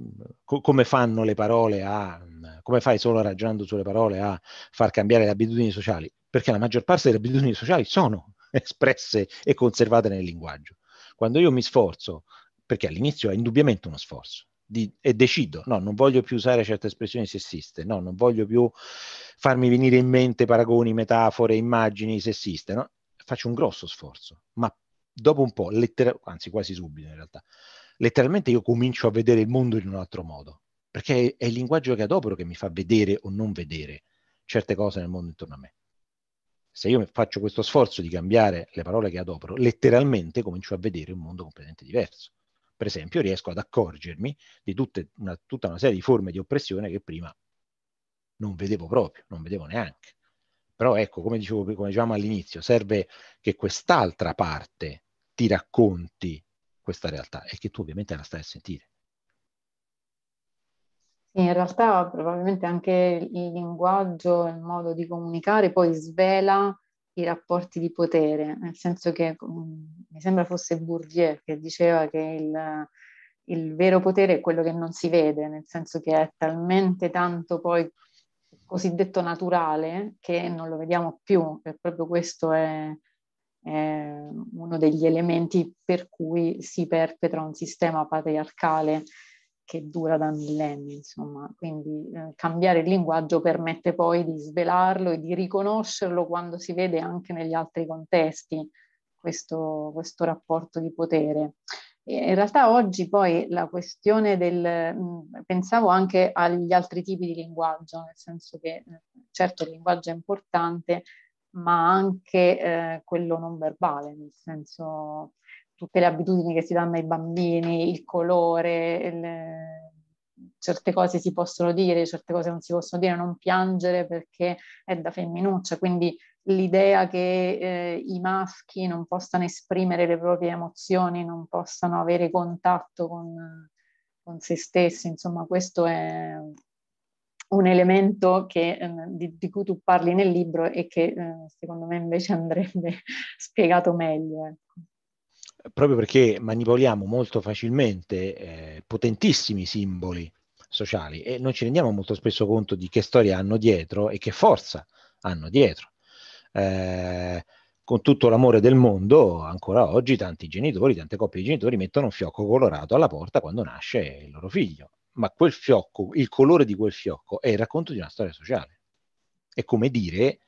co- come fanno le parole a come fai solo ragionando sulle parole a far cambiare le abitudini sociali perché la maggior parte delle abitudini sociali sono *laughs* espresse e conservate nel linguaggio. Quando io mi sforzo, perché all'inizio è indubbiamente uno sforzo, di, e decido, no, non voglio più usare certe espressioni sessiste, no, non voglio più farmi venire in mente paragoni, metafore, immagini sessiste, no? faccio un grosso sforzo, ma dopo un po', lettera- anzi quasi subito in realtà, letteralmente io comincio a vedere il mondo in un altro modo, perché è il linguaggio che adopero che mi fa vedere o non vedere certe cose nel mondo intorno a me se io faccio questo sforzo di cambiare le parole che adopero, letteralmente comincio a vedere un mondo completamente diverso. Per esempio, riesco ad accorgermi di tutte, una, tutta una serie di forme di oppressione che prima non vedevo proprio, non vedevo neanche. Però ecco, come, dicevo, come dicevamo all'inizio, serve che quest'altra parte ti racconti questa realtà e che tu ovviamente la stai a sentire. In realtà probabilmente anche il linguaggio, il modo di comunicare poi svela i rapporti di potere, nel senso che mm, mi sembra fosse Bourdieu che diceva che il, il vero potere è quello che non si vede, nel senso che è talmente tanto poi cosiddetto naturale che non lo vediamo più e proprio questo è, è uno degli elementi per cui si perpetra un sistema patriarcale che dura da millenni, insomma, quindi eh, cambiare il linguaggio permette poi di svelarlo e di riconoscerlo quando si vede anche negli altri contesti questo, questo rapporto di potere. in realtà oggi poi la questione del, mm, pensavo anche agli altri tipi di linguaggio, nel senso che eh, certo il linguaggio è importante, ma anche eh, quello non verbale, nel senso tutte le abitudini che si danno ai bambini, il colore, le... certe cose si possono dire, certe cose non si possono dire, non piangere perché è da femminuccia, quindi l'idea che eh, i maschi non possano esprimere le proprie emozioni, non possano avere contatto con, con se stessi, insomma questo è un elemento che, ehm, di, di, cui tu parli nel libro e che eh, secondo me invece andrebbe *laughs* spiegato meglio. Ecco proprio perché manipoliamo molto facilmente eh, potentissimi simboli sociali e non ci rendiamo molto spesso conto di che storia hanno dietro e che forza hanno dietro. Eh, con tutto l'amore del mondo, ancora oggi tanti genitori, tante coppie di genitori mettono un fiocco colorato alla porta quando nasce il loro figlio, ma quel fiocco, il colore di quel fiocco è il racconto di una storia sociale. È come dire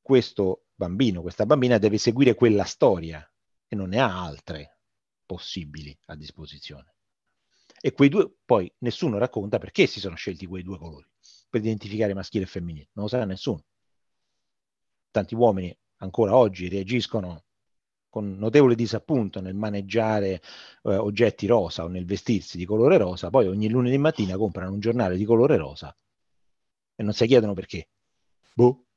questo bambino, questa bambina deve seguire quella storia e non ne ha altre possibili a disposizione. E quei due, poi nessuno racconta perché si sono scelti quei due colori per identificare maschile e femminile, non lo sa nessuno. Tanti uomini ancora oggi reagiscono con notevole disappunto nel maneggiare eh, oggetti rosa o nel vestirsi di colore rosa, poi ogni lunedì mattina comprano un giornale di colore rosa e non si chiedono perché. Boh,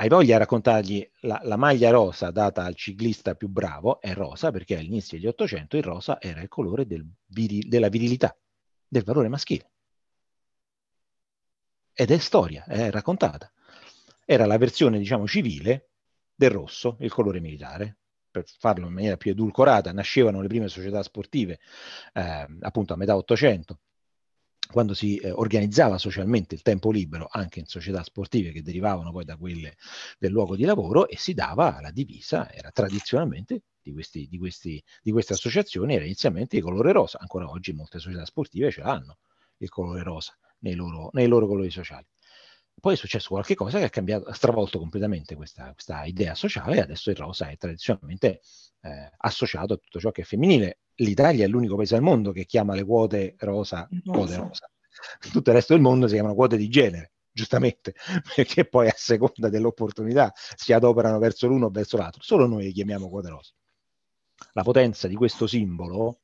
hai voglia di raccontargli la, la, maglia rosa data al ciclista più bravo è rosa perché all'inizio degli 800 il rosa era il colore del della virilità, del valore maschile. Ed è storia, è raccontata. Era la versione, diciamo, civile del rosso, il colore militare. Per farlo in maniera più edulcorata, nascevano le prime società sportive eh, appunto a metà 800 quando si eh, organizzava socialmente il tempo libero anche in società sportive che derivavano poi da quelle del luogo di lavoro e si dava la divisa, era tradizionalmente di, questi, di, questi, di queste associazioni, era inizialmente di colore rosa, ancora oggi molte società sportive ce l'hanno il colore rosa nei loro, nei loro colori sociali poi è successo qualcosa che ha, cambiato, ha stravolto completamente questa, questa, idea sociale e adesso il rosa è tradizionalmente eh, associato a tutto ciò che è femminile. L'Italia è l'unico paese al mondo che chiama le quote rosa quote rosa. *laughs* Tutto il resto del mondo si chiamano quote di genere, giustamente, *laughs* perché poi a seconda dell'opportunità si adoperano verso l'uno o verso l'altro. Solo noi le chiamiamo quote rosa. La potenza di questo simbolo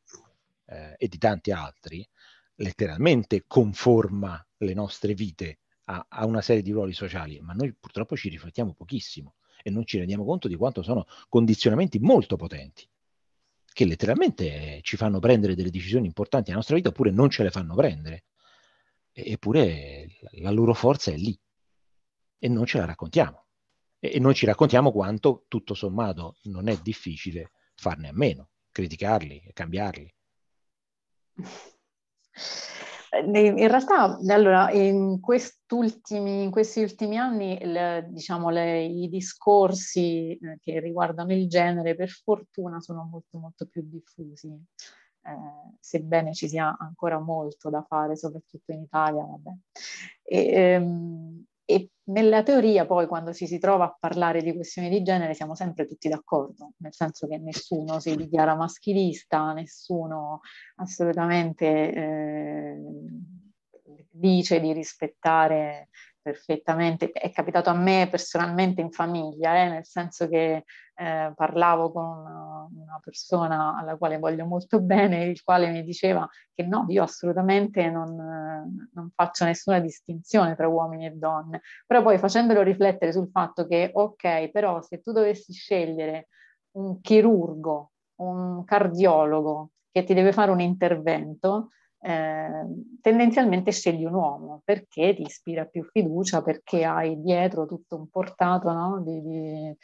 eh, e di tanti altri letteralmente conforma le nostre vite a, a una serie di ruoli sociali, ma noi purtroppo ci riflettiamo pochissimo e non ci rendiamo conto di quanto sono condizionamenti molto potenti che letteralmente ci fanno prendere delle decisioni importanti nella nostra vita oppure non ce le fanno prendere. Eppure la loro forza è lì e non ce la raccontiamo. E, e noi ci raccontiamo quanto, tutto sommato, non è difficile farne a meno, criticarli, e cambiarli. *laughs* Ehm, in realtà, allora, in, in questi ultimi anni, le, diciamo, le, i discorsi eh, che riguardano il genere, per fortuna, sono molto, molto più diffusi. Eh, sebbene ci sia ancora molto da fare, soprattutto in Italia, vabbè. E, ehm, nella teoria poi quando ci si trova a parlare di questioni di genere siamo sempre tutti d'accordo, nel senso che nessuno si dichiara maschilista, nessuno assolutamente eh, dice di rispettare perfettamente, è capitato a me personalmente in famiglia, eh, nel senso che eh, parlavo con una, una persona alla quale voglio molto bene, il quale mi diceva che no, io assolutamente non, non, faccio nessuna distinzione tra uomini e donne, però poi facendolo riflettere sul fatto che ok, però se tu dovessi scegliere un chirurgo, un cardiologo che ti deve fare un intervento, Ehm, tendenzialmente scegli un uomo perché ti ispira più fiducia, perché hai dietro tutto un portato no? di, di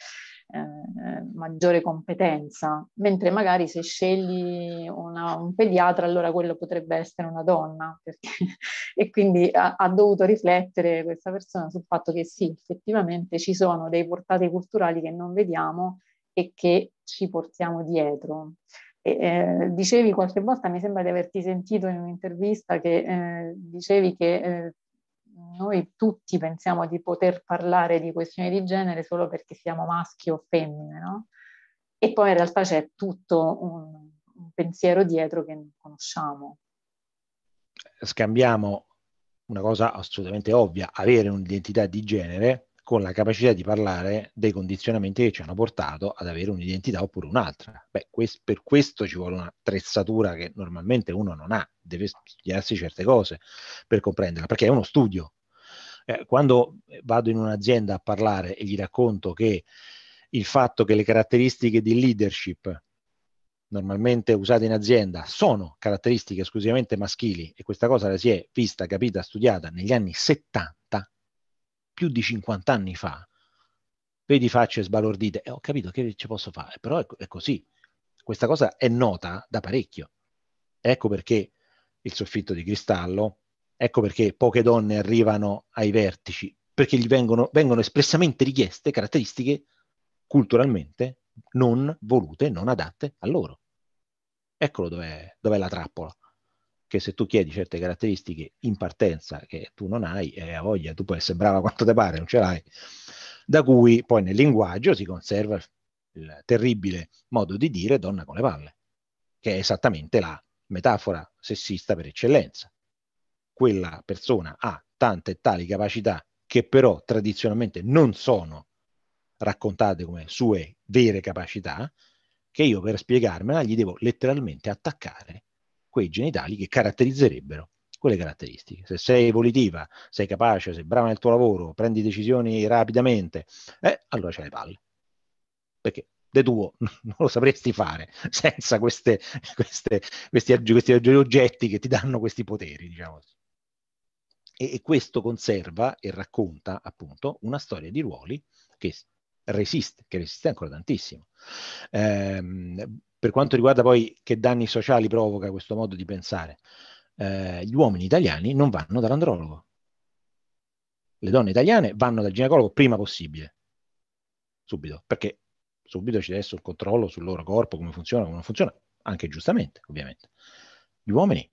eh, maggiore competenza, mentre magari se scegli una, un pediatra allora quello potrebbe essere una donna perché... *laughs* e quindi ha, ha, dovuto riflettere questa persona sul fatto che sì, effettivamente ci sono dei portati culturali che non vediamo e che ci portiamo dietro. E, eh, dicevi qualche volta, mi sembra di averti sentito in un'intervista, che eh, dicevi che eh, noi tutti pensiamo di poter parlare di questioni di genere solo perché siamo maschi o femmine, no? E poi in realtà c'è tutto un, un pensiero dietro che non conosciamo. Scambiamo una cosa assolutamente ovvia, avere un'identità di genere con la capacità di parlare dei condizionamenti che ci hanno portato ad avere un'identità oppure un'altra. Beh, quest- per questo ci vuole un'attrezzatura che normalmente uno non ha, deve studiarsi certe cose per comprenderla, perché è uno studio. Eh, quando vado in un'azienda a parlare e gli racconto che il fatto che le caratteristiche di leadership normalmente usate in azienda sono caratteristiche esclusivamente maschili e questa cosa la si è vista, capita, studiata negli anni 70, più di 50 anni fa, vedi facce sbalordite, eh, ho capito che ci posso fare, però è, è così. Questa cosa è nota da parecchio. Ecco perché il soffitto di cristallo, ecco perché poche donne arrivano ai vertici, perché gli vengono, vengono espressamente richieste caratteristiche culturalmente non volute, non adatte a loro. Eccolo dov'è, dov'è la trappola che se tu chiedi certe caratteristiche in partenza che tu non hai, eh, a voglia, tu puoi essere brava quanto ti pare, non ce l'hai, da cui poi nel linguaggio si conserva il terribile modo di dire donna con le palle, che è esattamente la metafora sessista per eccellenza. Quella persona ha tante e tali capacità che però tradizionalmente non sono raccontate come sue vere capacità, che io per spiegarmela gli devo letteralmente attaccare quei genitali che caratterizzerebbero quelle caratteristiche. Se sei volitiva, sei capace, sei brava nel tuo lavoro, prendi decisioni rapidamente, eh, allora c'hai le palle. Perché de tuo *laughs* non lo sapresti fare senza queste, queste, questi, questi, oggetti che ti danno questi poteri, diciamo così. E, e questo conserva e racconta appunto una storia di ruoli che resiste, che resiste ancora tantissimo. Eh, per quanto riguarda poi che danni sociali provoca questo modo di pensare, eh, gli uomini italiani non vanno dall'andrologo. Le donne italiane vanno dal ginecologo prima possibile, subito, perché subito ci deve essere il controllo sul loro corpo, come funziona, come non funziona, anche giustamente, ovviamente. Gli uomini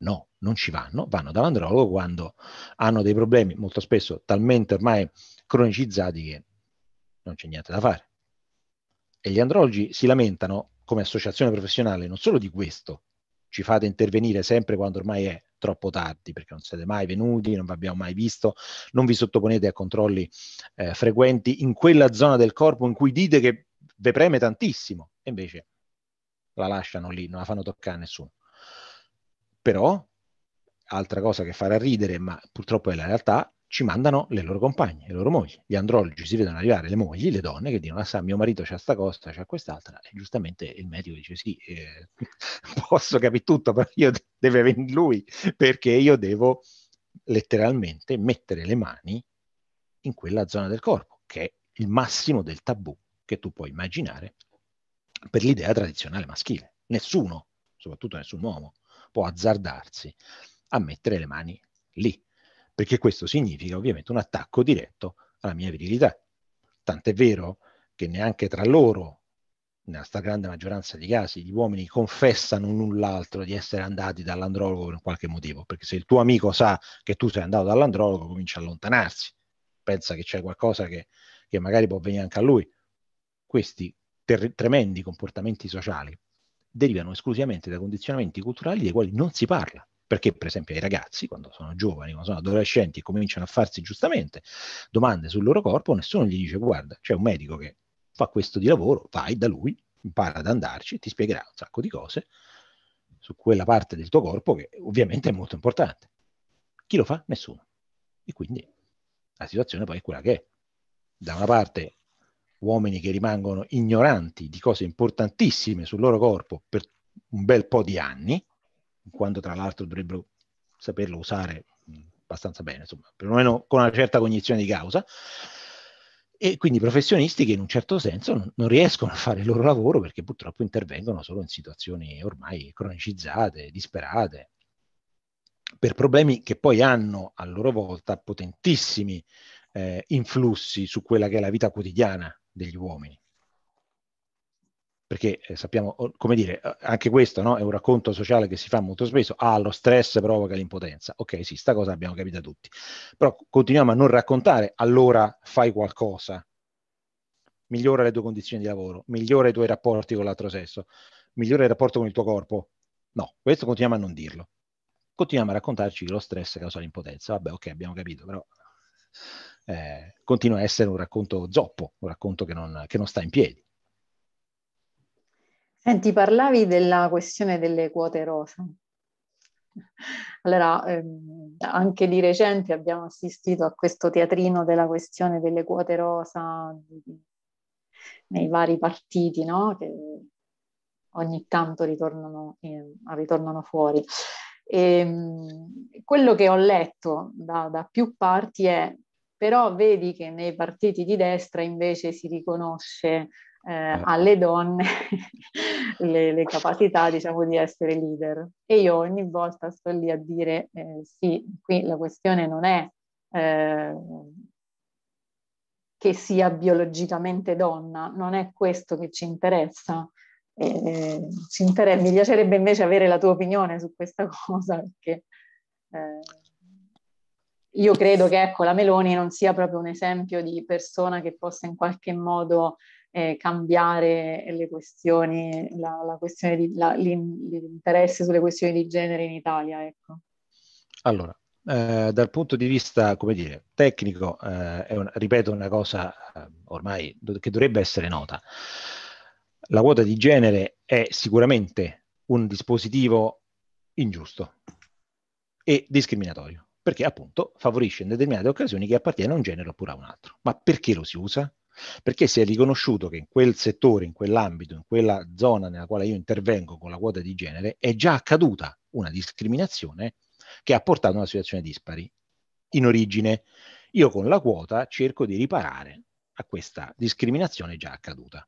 no, non ci vanno, vanno dall'andrologo quando hanno dei problemi molto spesso talmente ormai cronicizzati che non c'è niente da fare. E gli andrologi si lamentano come associazione professionale non solo di questo, ci fate intervenire sempre quando ormai è troppo tardi, perché non siete mai venuti, non vi abbiamo mai visto, non vi sottoponete a controlli eh, frequenti in quella zona del corpo in cui dite che vi preme tantissimo, e invece la lasciano lì, non la fanno toccare a nessuno. Però, altra cosa che farà ridere, ma purtroppo è la realtà, ci mandano le loro compagne, le loro mogli. Gli andrologi si vedono arrivare le mogli, le donne, che dicono, ah sa, mio marito c'ha sta costa, c'ha quest'altra, e giustamente il medico dice, sì, eh, *laughs* posso capire tutto, però io deve venire lui, perché io devo letteralmente mettere le mani in quella zona del corpo, che è il massimo del tabù che tu puoi immaginare per l'idea tradizionale maschile. Nessuno, soprattutto nessun uomo, può azzardarsi a mettere le mani lì perché questo significa ovviamente un attacco diretto alla mia virilità. Tant'è vero che neanche tra loro, nella stragrande maggioranza dei casi, gli uomini confessano null'altro di essere andati dall'andrologo per qualche motivo, perché se il tuo amico sa che tu sei andato dall'andrologo comincia a allontanarsi, pensa che c'è qualcosa che, che magari può venire anche a lui. Questi ter- tremendi comportamenti sociali derivano esclusivamente da condizionamenti culturali dei quali non si parla perché per esempio ai ragazzi, quando sono giovani, quando sono adolescenti e cominciano a farsi giustamente domande sul loro corpo, nessuno gli dice guarda, c'è un medico che fa questo di lavoro, vai da lui, impara ad andarci, ti spiegherà un sacco di cose su quella parte del tuo corpo che ovviamente è molto importante. Chi lo fa? Nessuno. E quindi la situazione poi è quella che è. Da una parte uomini che rimangono ignoranti di cose importantissime sul loro corpo per un bel po' di anni, quando tra l'altro dovrebbero saperlo usare mm, abbastanza bene, insomma, perlomeno con una certa cognizione di causa. E quindi professionisti che in un certo senso non, non riescono a fare il loro lavoro perché purtroppo intervengono solo in situazioni ormai cronicizzate, disperate, per problemi che poi hanno a loro volta potentissimi eh, influssi su quella che è la vita quotidiana degli uomini perché eh, sappiamo, come dire, anche questo no? è un racconto sociale che si fa molto spesso, ah, lo stress provoca l'impotenza, ok, sì, sta cosa abbiamo capito tutti, però continuiamo a non raccontare, allora fai qualcosa, migliora le tue condizioni di lavoro, migliora i tuoi rapporti con l'altro sesso, migliora il rapporto con il tuo corpo, no, questo continuiamo a non dirlo, continuiamo a raccontarci che lo stress causa l'impotenza, vabbè, ok, abbiamo capito, però... Eh, continua a essere un racconto zoppo, un racconto che non, che non sta in piedi. Senti, parlavi della questione delle quote rosa. Allora, ehm, anche di recente abbiamo assistito a questo teatrino della questione delle quote rosa nei vari partiti, no? Che ogni tanto ritornano, eh, ritornano fuori. E, ehm, quello che ho letto da, da più parti è, però vedi che nei partiti di destra invece si riconosce eh, eh, alle donne *laughs* le, le, capacità diciamo di essere leader e io ogni volta sto lì a dire eh, sì qui la questione non è eh, che sia biologicamente donna non è questo che ci interessa eh, ci inter- mi piacerebbe invece avere la tua opinione su questa *laughs* cosa perché eh, io credo che ecco, la Meloni non sia proprio un esempio di persona che possa in qualche modo eh, cambiare le questioni, la, la questione di, la, l'interesse sulle questioni di genere in Italia. Ecco. Allora, eh, dal punto di vista, come dire, tecnico, eh, è un, ripeto una cosa eh, ormai do, che dovrebbe essere nota. La quota di genere è sicuramente un dispositivo ingiusto e discriminatorio, perché appunto favorisce in determinate occasioni che appartiene a un genere oppure a un altro. Ma perché lo si usa? perché si è riconosciuto che in quel settore, in quell'ambito, in quella zona nella quale io intervengo con la quota di genere, è già accaduta una discriminazione che ha portato a una situazione dispari in origine. Io con la quota cerco di riparare a questa discriminazione già accaduta.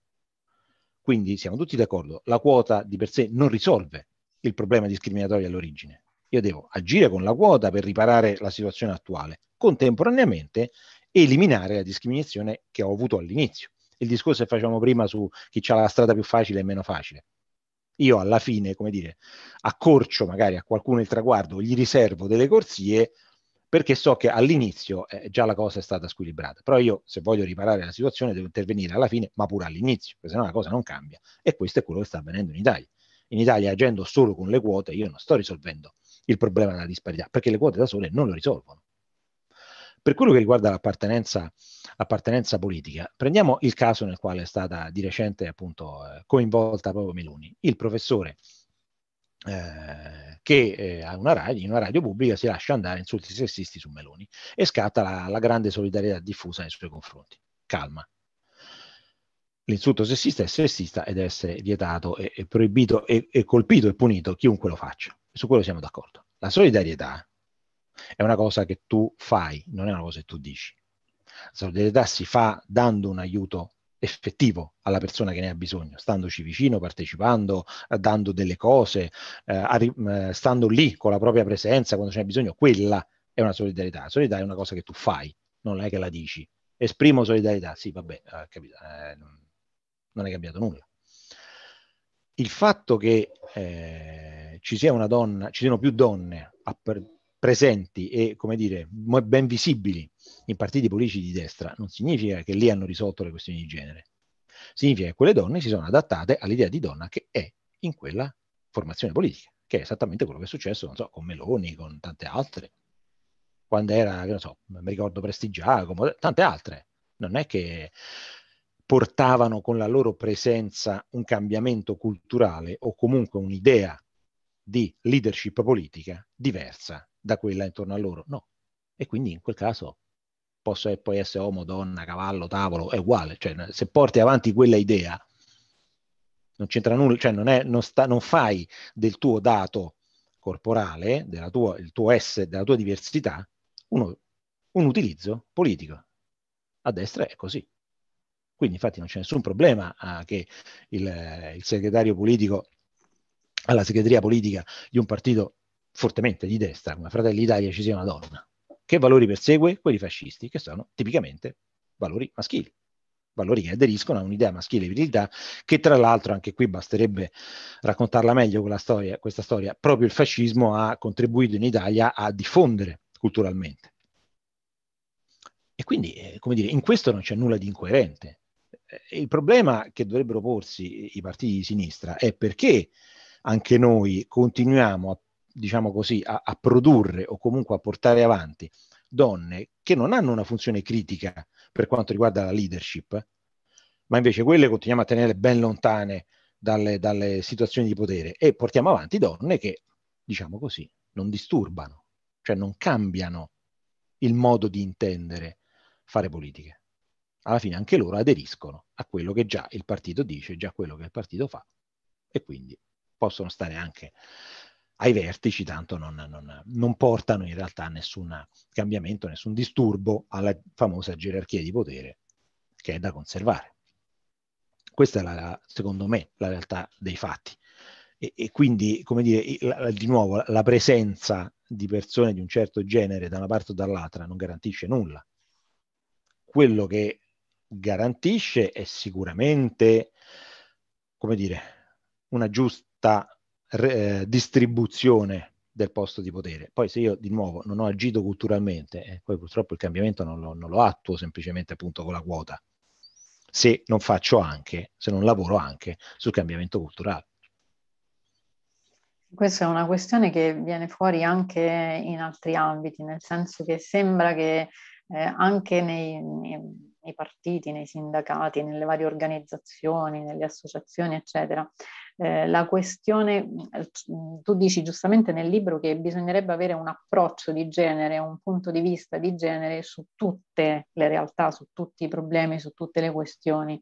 Quindi siamo tutti d'accordo, la quota di per sé non risolve il problema discriminatorio all'origine. Io devo agire con la quota per riparare la situazione attuale. Contemporaneamente eliminare la discriminazione che ho avuto all'inizio. Il discorso che facevamo prima su chi ha la strada più facile e meno facile. Io alla fine, come dire, accorcio magari a qualcuno il traguardo, gli riservo delle corsie perché so che all'inizio eh, già la cosa è stata squilibrata. Però io, se voglio riparare la situazione, devo intervenire alla fine, ma pure all'inizio, perché sennò la cosa non cambia. E questo è quello che sta avvenendo in Italia. In Italia, agendo solo con le quote, io non sto risolvendo il problema della disparità, perché le quote da sole non lo risolvono. Per quello che riguarda l'appartenenza, l'appartenenza politica, prendiamo il caso nel quale è stata di recente appunto eh, coinvolta proprio Meloni, il professore eh, che eh, una radio, in una radio pubblica si lascia andare insulti sessisti su Meloni e scatta la, la grande solidarietà diffusa nei suoi confronti. Calma. L'insulto sessista è sessista ed deve essere vietato e, e proibito e, e colpito e punito chiunque lo faccia. Su quello siamo d'accordo. La solidarietà è una cosa che tu fai, non è una cosa che tu dici. La solidarietà si fa dando un aiuto effettivo alla persona che ne ha bisogno, standoci vicino, partecipando, eh, dando delle cose, eh, eh, stando lì con la propria presenza quando ce n'è bisogno, quella è una solidarietà. La solidarietà è una cosa che tu fai, non è che la dici. Esprimo solidarietà, sì, vabbè, eh, eh non è cambiato nulla. Il fatto che ci, sia una donna, ci siano più donne a, per, presenti e, come dire, ben visibili in partiti politici di destra, non significa che lì hanno risolto le questioni di genere. Significa che quelle donne si sono adattate all'idea di donna che è in quella formazione politica, che è esattamente quello che è successo, non so, con Meloni, con tante altre, quando era, non so, mi ricordo Prestigiacomo, tante altre. Non è che portavano con la loro presenza un cambiamento culturale o comunque un'idea di leadership politica diversa da quella intorno a loro, no. E quindi in quel caso posso, poi essere uomo, donna, cavallo, tavolo, è uguale, cioè se porti avanti quella idea non c'entra nulla, cioè non, è, non, sta, non fai del tuo dato corporale, della tua, il tuo essere, della tua diversità, uno, un utilizzo politico. A destra è così. Quindi infatti non c'è nessun problema eh, che il, il, segretario politico alla segreteria politica di un partito fortemente di destra, come Fratelli d'Italia, ci sia una donna. Che valori persegue? Quelli fascisti, che sono tipicamente valori maschili, valori che aderiscono a un'idea maschile di virilità, che tra l'altro anche qui basterebbe raccontarla meglio con la storia, questa storia, proprio il fascismo ha contribuito in Italia a diffondere culturalmente. E quindi, eh, come dire, in questo non c'è nulla di incoerente. Eh, il problema che dovrebbero porsi i partiti di sinistra è perché anche noi continuiamo a diciamo così, a, a, produrre o comunque a portare avanti donne che non hanno una funzione critica per quanto riguarda la leadership, ma invece quelle continuiamo a tenere ben lontane dalle, dalle situazioni di potere e portiamo avanti donne che, diciamo così, non disturbano, cioè non cambiano il modo di intendere fare politiche. Alla fine anche loro aderiscono a quello che già il partito dice, già quello che il partito fa e quindi possono stare anche ai vertici tanto non, non, non portano in realtà nessun cambiamento, nessun disturbo alla famosa gerarchia di potere che è da conservare. Questa è, la, secondo me, la realtà dei fatti. E, e quindi, come dire, la, di nuovo, la presenza di persone di un certo genere da una parte o dall'altra non garantisce nulla. Quello che garantisce è sicuramente, come dire, una giusta re, eh, distribuzione del posto di potere. Poi se io di nuovo non ho agito culturalmente, eh, poi purtroppo il cambiamento non lo, non lo, attuo semplicemente appunto con la quota, se non faccio anche, se non lavoro anche sul cambiamento culturale. Questa è una questione che viene fuori anche in altri ambiti, nel senso che sembra che eh, anche nei, nei partiti, nei sindacati, nelle varie organizzazioni, nelle associazioni, eccetera, eh, la questione, mm, tu dici giustamente nel libro che bisognerebbe avere un approccio di genere, un punto di vista di genere su tutte le realtà, su tutti i problemi, su tutte le questioni.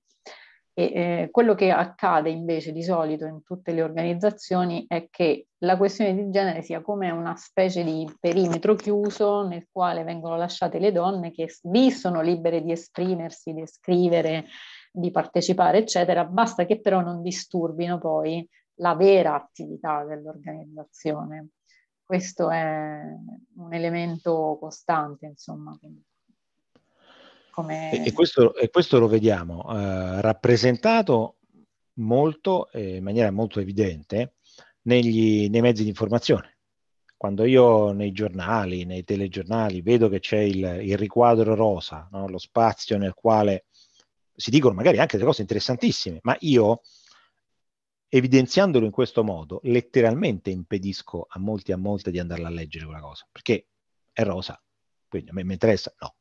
E, eh, quello che accade invece di solito in tutte le organizzazioni è che la questione di genere sia come una specie di perimetro chiuso nel quale vengono lasciate le donne che lì sono libere di esprimersi, di scrivere, di partecipare, eccetera, basta che però non disturbino poi la vera attività dell'organizzazione. Questo è un elemento costante, insomma. Come... E, questo, e, questo, lo vediamo eh, rappresentato molto, eh, in maniera molto evidente, negli, nei mezzi di informazione. Quando io nei giornali, nei telegiornali vedo che c'è il, il riquadro rosa, no? lo spazio nel quale si dicono magari anche delle cose interessantissime, ma io evidenziandolo in questo modo letteralmente impedisco a molti e a molte di andarla a leggere quella cosa, perché è rosa, quindi a me mi interessa, no.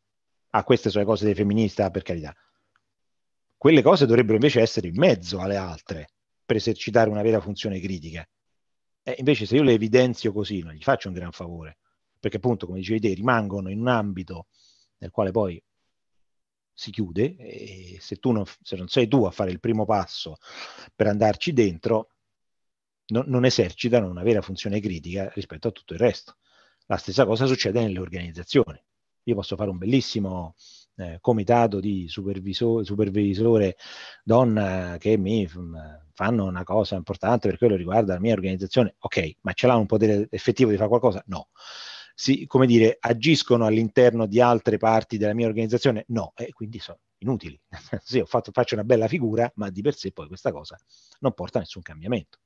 Ah, queste sono le cose dei femminista, per carità. Quelle cose dovrebbero invece essere in mezzo alle altre per esercitare una vera funzione critica. E invece se io le evidenzio così non gli faccio un gran favore, perché appunto, come dicevi te, rimangono in un ambito nel quale poi si chiude e se, tu non, se non sei tu a fare il primo passo per andarci dentro, no, non esercitano una vera funzione critica rispetto a tutto il resto. La stessa cosa succede nelle organizzazioni. Io posso fare un bellissimo eh, comitato di superviso- supervisore donna eh, che mi mm, fanno una cosa importante per quello che riguarda la mia organizzazione. Ok, ma ce l'ha un potere effettivo di fare qualcosa? No si, come dire, agiscono all'interno di altre parti della mia organizzazione? No, e quindi sono inutili. *laughs* sì, ho fatto, faccio una bella figura, ma di per sé poi questa cosa non porta a nessun cambiamento.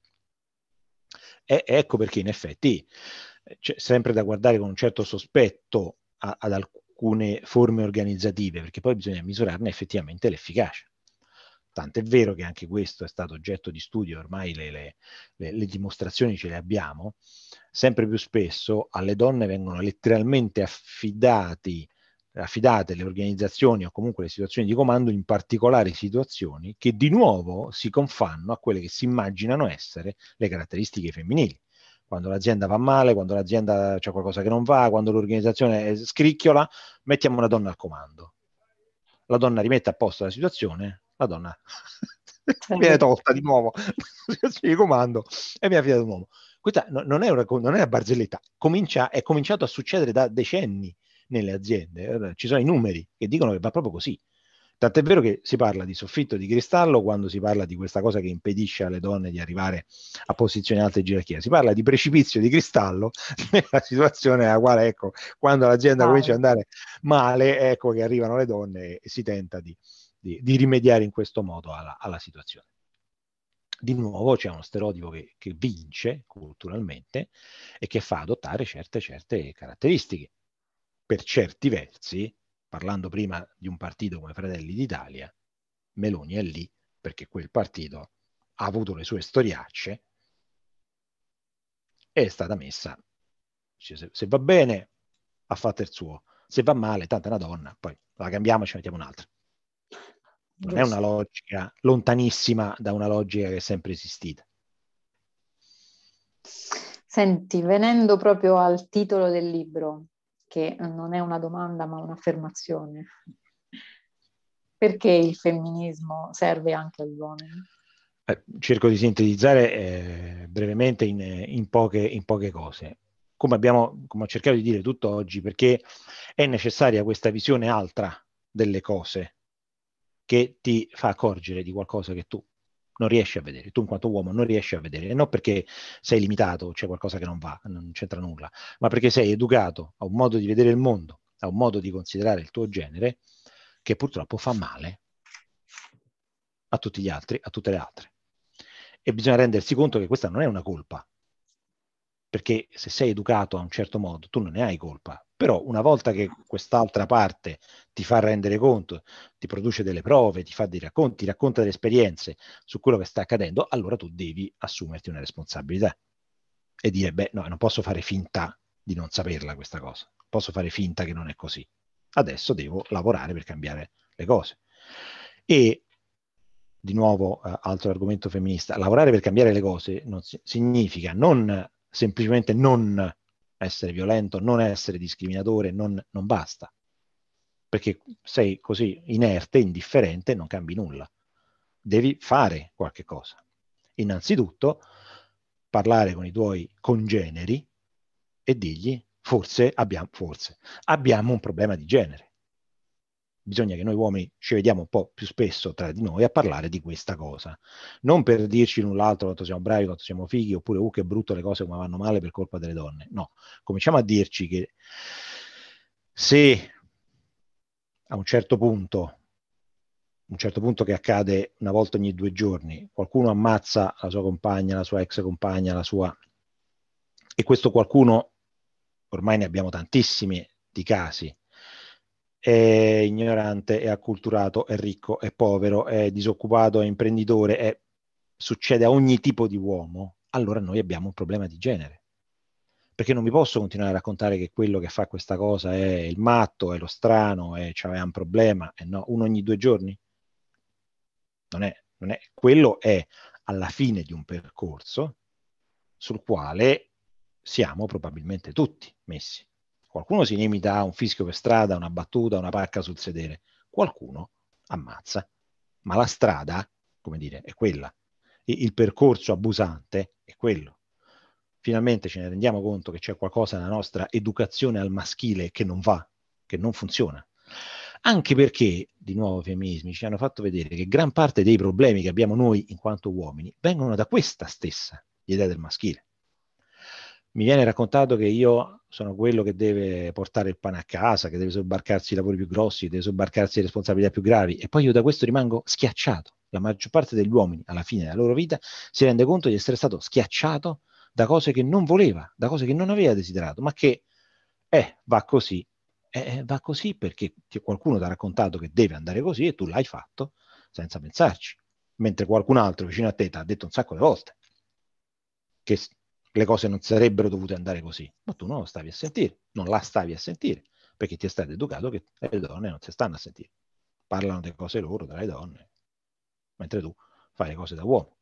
E, ecco perché in effetti c'è sempre da guardare con un certo sospetto a, ad alcune forme organizzative, perché poi bisogna misurarne effettivamente l'efficacia. Tant'è vero che anche questo è stato oggetto di studio, ormai le, le, le, le dimostrazioni ce le abbiamo, sempre più spesso alle donne vengono letteralmente affidati, affidate le organizzazioni o comunque le situazioni di comando in particolari situazioni che di nuovo si confanno a quelle che si immaginano essere le caratteristiche femminili. Quando l'azienda va male, quando l'azienda c'è qualcosa che non va, quando l'organizzazione eh, scricchiola, mettiamo una donna al comando. La donna rimette a posto la situazione, la donna *laughs* viene tolta di nuovo, *laughs* si comando e viene affidata di nuovo. Questa non, è una, non è una barzelletta, Comincia, è cominciato a succedere da decenni nelle aziende, ci sono i numeri che dicono che va proprio così. Tant'è vero che si parla di soffitto di cristallo quando si parla di questa cosa che impedisce alle donne di arrivare a posizioni alte in gerarchia. Si parla di precipizio di cristallo *laughs* nella situazione nella quale, ecco, quando l'azienda ah. comincia ad andare male, ecco che arrivano le donne e si tenta di, di, di rimediare in questo modo alla, alla situazione di nuovo c'è uno stereotipo che, che, vince culturalmente e che fa adottare certe, certe caratteristiche. Per certi versi, parlando prima di un partito come Fratelli d'Italia, Meloni è lì perché quel partito ha avuto le sue storiacce e è stata messa. Se, se va bene, ha fatto il suo, se va male, tanto è una donna, poi la cambiamo e ci mettiamo un'altra non è una logica lontanissima da una logica che è sempre esistita. Senti, venendo proprio al titolo del libro, che non è una domanda ma un'affermazione, perché il femminismo serve anche agli uomini? Eh, cerco di sintetizzare eh, brevemente in, in, poche, in poche cose. Come, abbiamo, come ho cercato di dire tutto oggi, perché è necessaria questa visione altra delle cose, che ti fa accorgere di qualcosa che tu non riesci a vedere, tu in quanto uomo non riesci a vedere, e non perché sei limitato, c'è qualcosa che non va, non c'entra nulla, ma perché sei educato a un modo di vedere il mondo, a un modo di considerare il tuo genere, che purtroppo fa male a tutti gli altri, a tutte le altre. E bisogna rendersi conto che questa non è una colpa, perché se sei educato a un certo modo, tu non ne hai colpa, però una volta che quest'altra parte ti fa rendere conto, ti produce delle prove, ti fa dei racconti, ti racconta delle esperienze su quello che sta accadendo, allora tu devi assumerti una responsabilità e dire, beh, no, non posso fare finta di non saperla questa cosa, posso fare finta che non è così. Adesso devo lavorare per cambiare le cose. E di nuovo, eh, altro argomento femminista, lavorare per cambiare le cose non si- significa non semplicemente non essere violento, non essere discriminatore, non, non basta. Perché sei così inerte, indifferente, non cambi nulla. Devi fare qualche cosa. Innanzitutto, parlare con i tuoi congeneri e digli, forse abbiamo, forse, abbiamo un problema di genere bisogna che noi uomini ci vediamo un po' più spesso tra di noi a parlare di questa cosa. Non per dirci l'un l'altro quanto siamo bravi, quanto siamo fighi, oppure uh, che brutto le cose come vanno male per colpa delle donne. No, cominciamo a dirci che se a un certo punto un certo punto che accade una volta ogni due giorni, qualcuno ammazza la sua compagna, la sua ex compagna, la sua... e questo qualcuno, ormai ne abbiamo tantissimi di casi, è ignorante, è acculturato, è ricco, è povero, è disoccupato, è imprenditore, è... succede a ogni tipo di uomo, allora noi abbiamo un problema di genere. Perché non mi posso continuare a raccontare che quello che fa questa cosa è il matto, è lo strano, è, cioè, un problema, e no, uno ogni due giorni. Non è, non è, quello è alla fine di un percorso sul quale siamo probabilmente tutti messi. Qualcuno si limita a un fischio per strada, una battuta, una pacca sul sedere. Qualcuno ammazza. Ma la strada, come dire, è quella. I- il percorso abusante è quello. Finalmente ce ne rendiamo conto che c'è qualcosa nella nostra educazione al maschile che non va, che non funziona. Anche perché, di nuovo, i femminismi ci hanno fatto vedere che gran parte dei problemi che abbiamo noi in quanto uomini vengono da questa stessa idea del maschile mi viene raccontato che io sono quello che deve portare il pane a casa, che deve sobbarcarsi i lavori più grossi, deve sobbarcarsi le responsabilità più gravi e poi io da questo rimango schiacciato. La maggior parte degli uomini alla fine della loro vita si rende conto di essere stato schiacciato da cose che non voleva, da cose che non aveva desiderato, ma che eh, va così, eh, eh va così perché qualcuno ti ha raccontato che deve andare così e tu l'hai fatto senza pensarci, mentre qualcun altro vicino a te ti ha detto un sacco di volte che le cose non sarebbero dovute andare così, ma tu non lo stavi a sentire, non la stavi a sentire, perché ti è stato educato che le donne non si stanno a sentire, parlano delle cose loro delle donne, mentre tu fai le cose da uomo.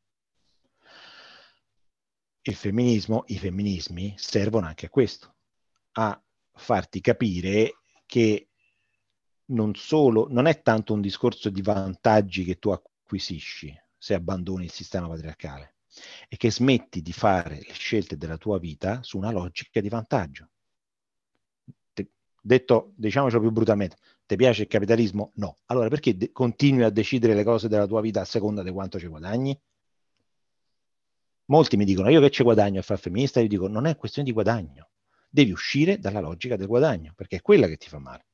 Il femminismo, i femminismi servono anche a questo, a farti capire che non solo, non è tanto un discorso di vantaggi che tu acquisisci se abbandoni il sistema patriarcale, e che smetti di fare le scelte della tua vita su una logica di vantaggio. Te, detto, diciamocelo più brutalmente, ti piace il capitalismo? No. Allora perché de- continui a decidere le cose della tua vita a seconda di quanto ci guadagni? Molti mi dicono, io che ci guadagno a far femminista? Io dico, non è questione di guadagno, devi uscire dalla logica del guadagno, perché è quella che ti fa male.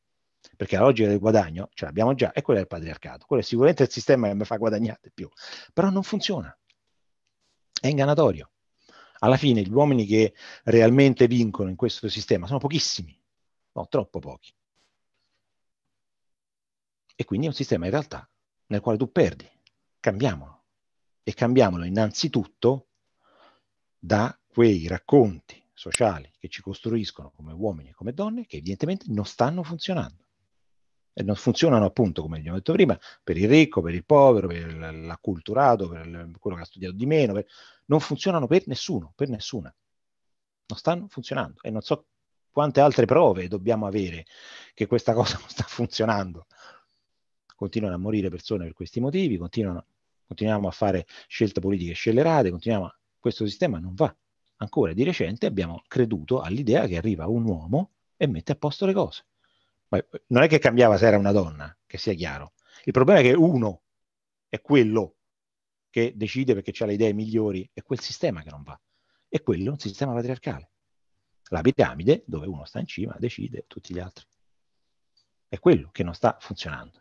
Perché la logica del guadagno ce l'abbiamo già, è quella del patriarcato, quello è sicuramente il sistema che mi fa guadagnare di più, però non funziona è ingannatorio. Alla fine gli uomini che realmente vincono in questo sistema sono pochissimi, no, troppo pochi. E quindi è un sistema in realtà nel quale tu perdi. Cambiamolo. E cambiamolo innanzitutto da quei racconti sociali che ci costruiscono come uomini e come donne che evidentemente non stanno funzionando e non funzionano appunto, come abbiamo detto prima, per il ricco, per il povero, per l'acculturato, per quello che ha studiato di meno, per, non funzionano per nessuno, per nessuna. Non stanno funzionando e non so quante altre prove dobbiamo avere che questa *laughs* cosa non sta funzionando. Continuano a morire persone per questi motivi, continuiamo a fare scelte politiche scellerate, continuiamo a... questo sistema non va. Ancora di recente abbiamo creduto all'idea che arriva un uomo e mette a posto le cose. Ma eh, non è che cambiava se era una donna, che sia chiaro. Il problema è che uno è quello che decide perché ha le idee migliori, è quel sistema che non va. E quello è un sistema patriarcale. La piramide, dove uno sta in cima, decide tutti gli altri. È quello che non sta funzionando.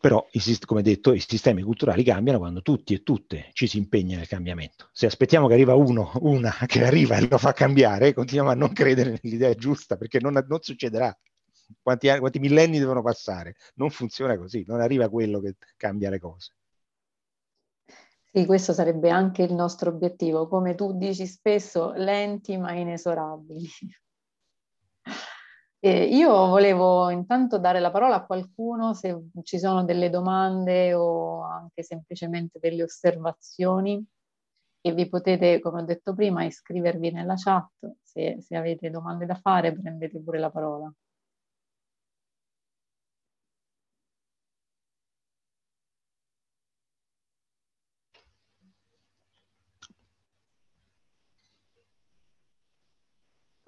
Però, come detto, i sistemi culturali cambiano quando tutti e tutte ci si impegna nel cambiamento. Se aspettiamo che arriva uno, una, *laughs* che arriva e lo fa cambiare, continuiamo a non credere nell'idea giusta, perché non, non succederà. Quanti, quanti, millenni devono passare? Non funziona così, non arriva quello che cambia le cose. Sì, questo sarebbe anche il nostro obiettivo, come tu dici spesso, lenti ma inesorabili. Eh, io volevo intanto dare la parola a qualcuno se ci sono delle domande o anche semplicemente delle osservazioni e vi potete, come ho detto prima, iscrivervi nella chat. Se, se avete domande da fare prendete pure la parola.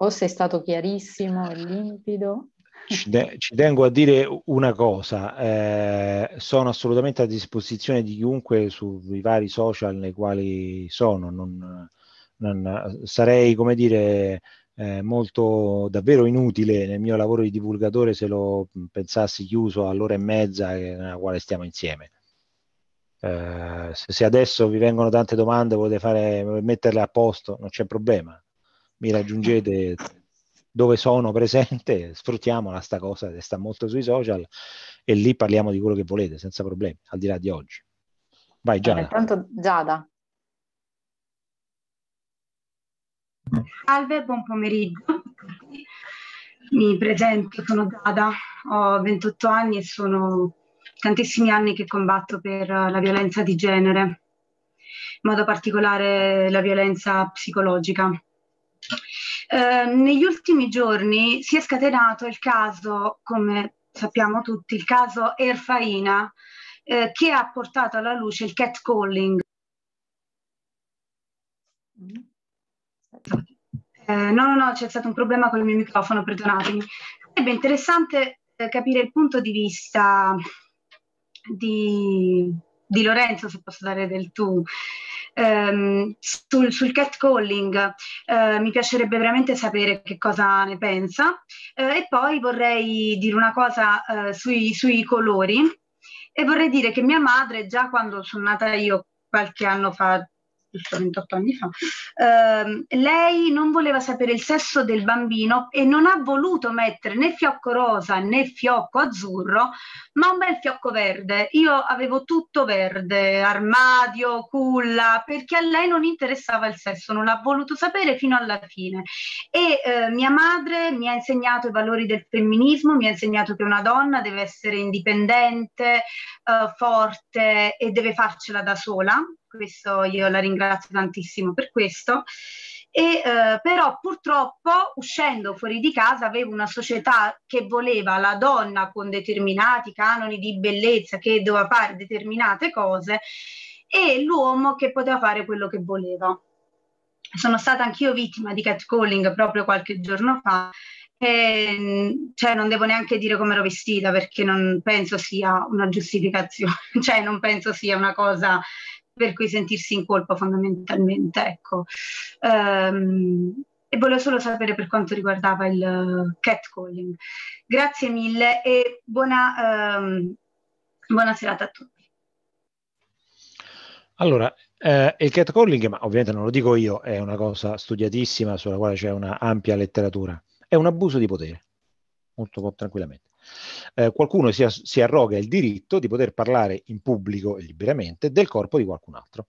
O sei stato chiarissimo e limpido? Ci, de- ci, tengo a dire una cosa, eh, sono assolutamente a disposizione di chiunque sui vari social nei quali sono, non, non, sarei come dire eh, molto davvero inutile nel mio lavoro di divulgatore se lo pensassi chiuso all'ora e mezza nella quale stiamo insieme. Eh, se adesso vi vengono tante domande, volete fare, metterle a posto, non c'è problema mi raggiungete dove sono presente, sfruttiamola sta cosa che sta molto sui social e lì parliamo di quello che volete senza problemi, al di là di oggi. Vai Giada. Intanto Giada. Salve, buon pomeriggio. Mi presento, sono Giada, ho 28 anni e sono tantissimi anni che combatto per la violenza di genere, in modo particolare la violenza psicologica. Ehm, negli ultimi giorni si è scatenato il caso, come sappiamo tutti, il caso Erfaina, eh, che ha portato alla luce il catcalling. Eh, no, no, no, c'è stato un problema con il mio microfono, perdonatemi. Sarebbe interessante eh, capire il punto di vista di, di Lorenzo, se posso dare del tu ehm, sul, sul catcalling eh, mi piacerebbe veramente sapere che cosa ne pensa eh, e poi vorrei dire una cosa eh, sui, sui colori e vorrei dire che mia madre già quando sono nata io qualche anno fa, 28 anni fa, ehm, lei non voleva sapere il sesso del bambino e non ha voluto mettere né fiocco rosa né fiocco azzurro, ma un bel fiocco verde. Io avevo tutto verde, armadio, culla, perché a lei non interessava il sesso, non l'ha voluto sapere fino alla fine. E eh, mia madre mi ha insegnato i valori del femminismo, mi ha insegnato che una donna deve essere indipendente, eh, forte e deve farcela da sola questo io la ringrazio tantissimo per questo. E, eh, però purtroppo uscendo fuori di casa avevo una società che voleva la donna con determinati canoni di bellezza, che doveva fare determinate cose, e l'uomo che poteva fare quello che voleva. Sono stata anch'io vittima di catcalling proprio qualche giorno fa. E, cioè, non devo neanche dire come ero vestita perché non penso sia una giustificazione, *laughs* cioè non penso sia una cosa per cui sentirsi in colpa fondamentalmente, ecco. Um, e volevo solo sapere per quanto riguardava il eh, catcalling. Grazie mille e buona, um, buona serata a tutti. Allora, eh, il catcalling, ma ovviamente non lo dico io, è una cosa studiatissima sulla quale c'è una ampia letteratura, è un abuso di potere, molto tranquillamente eh, qualcuno si, si arroga il diritto di poter parlare in pubblico e liberamente del corpo di qualcun altro.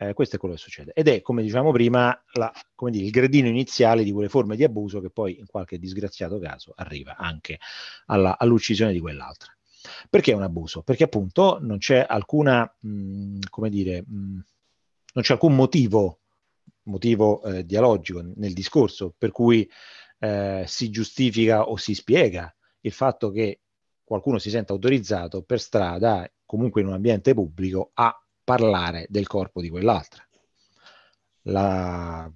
Eh, questo è quello che succede. Ed è, come dicevamo prima, la, come dire, il gradino iniziale di quelle forme di abuso che poi in qualche disgraziato caso arriva anche alla, all'uccisione di quell'altra. Perché è un abuso? Perché appunto non c'è alcuna, mh, mm, come dire, mh, mm, non c'è alcun motivo, motivo eh, dialogico nel discorso per cui eh, si giustifica o si spiega il fatto che qualcuno si senta autorizzato per strada, comunque in un ambiente pubblico, a parlare del corpo di quell'altra. La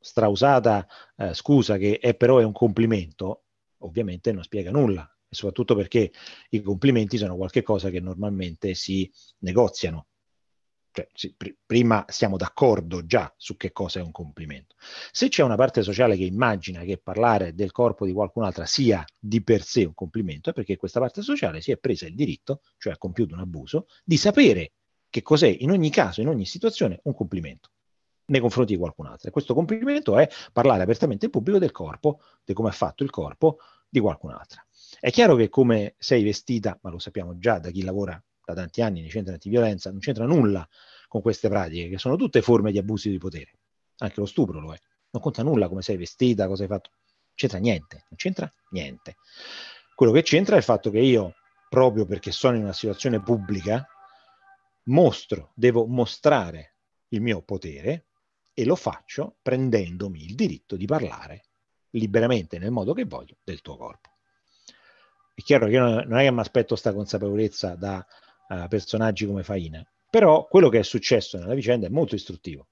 strausata eh, scusa che è però è un complimento, ovviamente non spiega nulla, soprattutto perché i complimenti sono qualcosa che normalmente si negoziano cioè, sì, pr- prima siamo d'accordo già su che cosa è un complimento. Se c'è una parte sociale che immagina che parlare del corpo di qualcun'altra sia di per sé un complimento, è perché questa parte sociale si è presa il diritto, cioè ha compiuto un abuso, di sapere che cos'è in ogni caso, in ogni situazione, un complimento nei confronti di qualcun altro. E questo complimento è parlare apertamente in pubblico del corpo, di come ha fatto il corpo di qualcun'altra. È chiaro che come sei vestita, ma lo sappiamo già da chi lavora da tanti anni nei centri antiviolenza, non c'entra nulla con queste pratiche, che sono tutte forme di abusi di potere. Anche lo stupro lo è. Non conta nulla come sei vestita, cosa hai fatto. Non c'entra niente, non c'entra niente. Quello che c'entra è il fatto che io, proprio perché sono in una situazione pubblica, mostro, devo mostrare il mio potere e lo faccio prendendomi il diritto di parlare liberamente nel modo che voglio del tuo corpo. È chiaro che io non è che mi aspetto questa consapevolezza da personaggi come Faina. Però quello che è successo nella vicenda è molto istruttivo,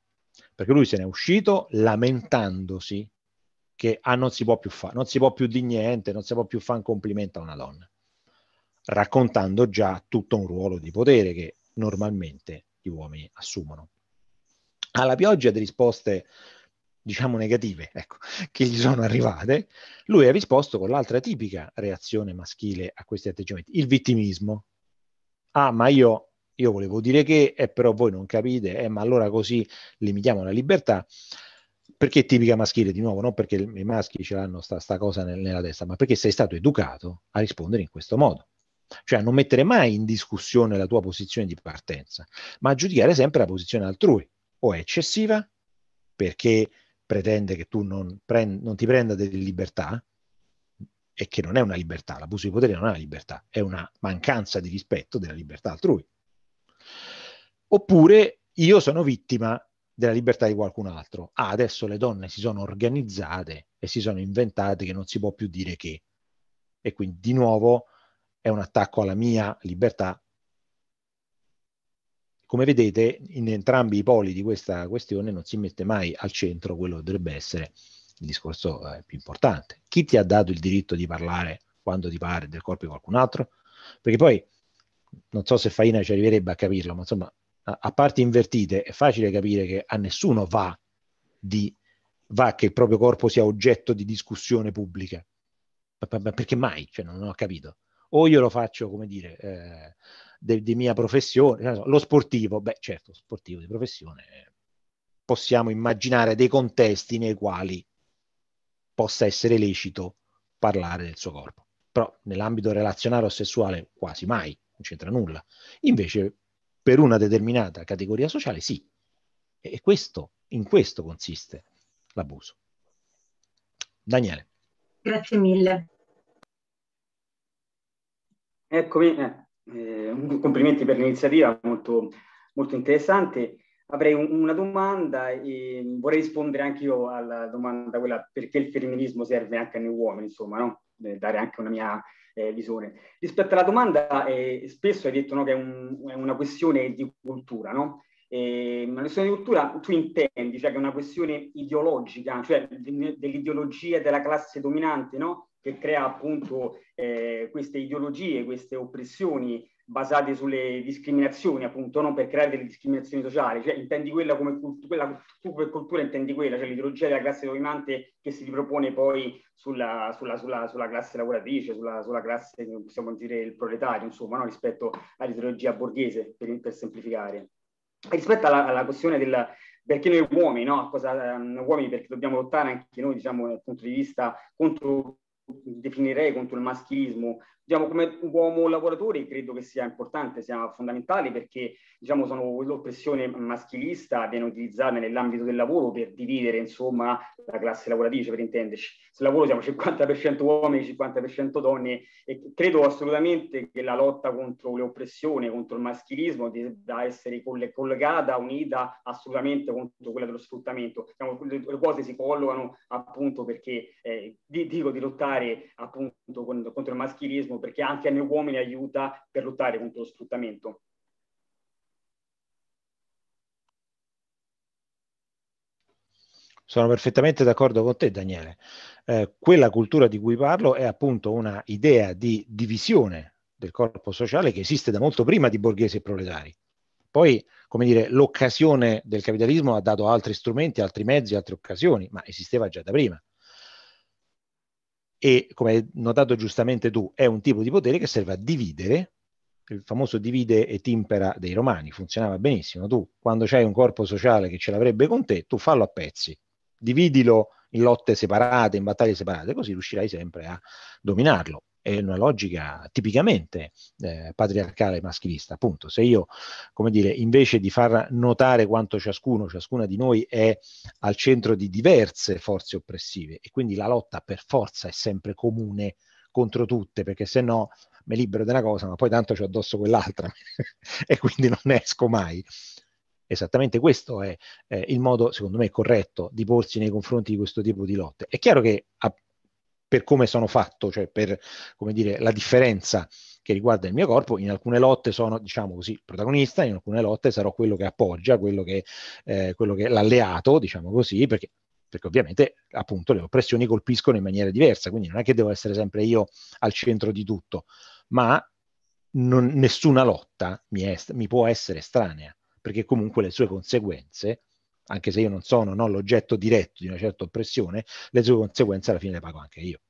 perché lui se n'è uscito lamentandosi che ah, non si può più fare, non si può più di niente, non si può più fare un complimento a una donna, raccontando già tutto un ruolo di potere che normalmente gli uomini assumono. Alla pioggia di risposte, diciamo negative, ecco, *laughs* che gli sono arrivate, lui ha risposto con l'altra tipica reazione maschile a questi atteggiamenti, il vittimismo ah ma io, io volevo dire che, eh, però voi non capite, eh, ma allora così limitiamo la libertà, perché è tipica maschile di nuovo, non perché i maschi ce l'hanno sta, sta cosa nel, nella testa, ma perché sei stato educato a rispondere in questo modo cioè a non mettere mai in discussione la tua posizione di partenza, ma a giudicare sempre la posizione altrui. O è eccessiva perché pretende che tu non, prend- non ti prenda delle libertà, e che non è una libertà, l'abuso di potere non è una libertà, è una mancanza di rispetto della libertà altrui. Oppure io sono vittima della libertà di qualcun altro. Ah, adesso le donne si sono organizzate e si sono inventate che non si può più dire che. E quindi di nuovo è un attacco alla mia libertà. Come vedete, in entrambi i poli di questa questione non si mette mai al centro quello che dovrebbe essere il discorso è eh, più importante. Chi ti ha dato il diritto di parlare quando ti pare del corpo di qualcun altro? Perché poi, non so se Faina ci arriverebbe a capirlo, ma insomma, a, a parti invertite è facile capire che a nessuno va, di, va che il proprio corpo sia oggetto di discussione pubblica. Ma, ma perché mai? Cioè, non, non, ho capito. O io lo faccio, come dire... Eh, di mia professione, lo sportivo, beh certo, sportivo di professione, possiamo immaginare dei contesti nei quali possa essere lecito parlare del suo corpo. Però nell'ambito relazionale o sessuale quasi mai, non c'entra nulla. Invece per una determinata categoria sociale sì. E questo, in questo consiste l'abuso. Daniele. Grazie mille. Eccomi, eh, eh complimenti per l'iniziativa, molto, molto interessante avrei un, una domanda e vorrei rispondere anche io alla domanda quella perché il femminismo serve anche a noi uomini, insomma, no? dare anche una mia eh, visione. Rispetto alla domanda, eh, spesso hai detto no, che è, un, è, una questione di cultura, no? una questione di cultura tu intendi, cioè che è una questione ideologica, cioè dell'ideologia della classe dominante, no? Che crea appunto eh, queste ideologie, queste oppressioni basate sulle discriminazioni, appunto, non per creare delle discriminazioni sociali, cioè intendi quella come cultura, quella, tu per cultura intendi quella, cioè l'ideologia della classe dominante che si ripropone poi sulla, sulla, sulla, sulla classe lavoratrice, sulla, classe, possiamo dire, il proletario, insomma, no? rispetto all'ideologia borghese, per, per semplificare. E rispetto alla, alla questione del, perché noi uomini, no? Cosa, um, uomini perché dobbiamo lottare anche noi, diciamo, dal punto di vista contro definirei contro il maschilismo, diciamo, come uomo lavoratore credo che sia importante, sia fondamentale perché diciamo, sono l'oppressione maschilista viene utilizzata nell'ambito del lavoro per dividere insomma, la classe lavoratrice, per intenderci. Sul lavoro siamo 50% uomini, 50% donne e credo assolutamente che la lotta contro l'oppressione, contro il maschilismo debba essere collegata, unita assolutamente contro quella dello sfruttamento. Diciamo, le cose si collocano appunto perché eh, dico di lottare appunto contro il maschilismo perché anche a noi uomini aiuta per lottare contro lo sfruttamento. Sono perfettamente d'accordo con te, Daniele. Eh, quella cultura di cui parlo è appunto una idea di divisione del corpo sociale che esiste da molto prima di borghesi e proletari. Poi, come dire, l'occasione del capitalismo ha dato altri strumenti, altri mezzi, altre occasioni, ma esisteva già da prima e come hai notato giustamente tu, è un tipo di potere che serve a dividere, il famoso divide e timpera dei romani, funzionava benissimo, tu quando c'hai un corpo sociale che ce l'avrebbe con te, tu fallo a pezzi, dividilo in lotte separate, in battaglie separate, così riuscirai sempre a dominarlo è una logica tipicamente eh, patriarcale maschilista. Appunto, se io, come dire, invece di far notare quanto ciascuno, ciascuna di noi è al centro di diverse forze oppressive e quindi la lotta per forza è sempre comune contro tutte, perché se no mi libero di una cosa, ma poi tanto ho addosso quell'altra *laughs* e quindi non ne esco mai. Esattamente questo è eh, il modo, secondo me, corretto di porsi nei confronti di questo tipo di lotte. È chiaro che a, per come sono fatto, cioè per come dire, la differenza che riguarda il mio corpo, in alcune lotte sono, diciamo così, protagonista, in alcune lotte sarò quello che appoggia, quello che, eh, quello che l'alleato, diciamo così, perché, perché ovviamente appunto le oppressioni colpiscono in maniera diversa, quindi non è che devo essere sempre io al centro di tutto, ma non, nessuna lotta mi, est- mi può essere estranea, perché comunque le sue conseguenze anche se io non sono no, l'oggetto diretto di una certa oppressione, le sue conseguenze alla fine le pago anche io.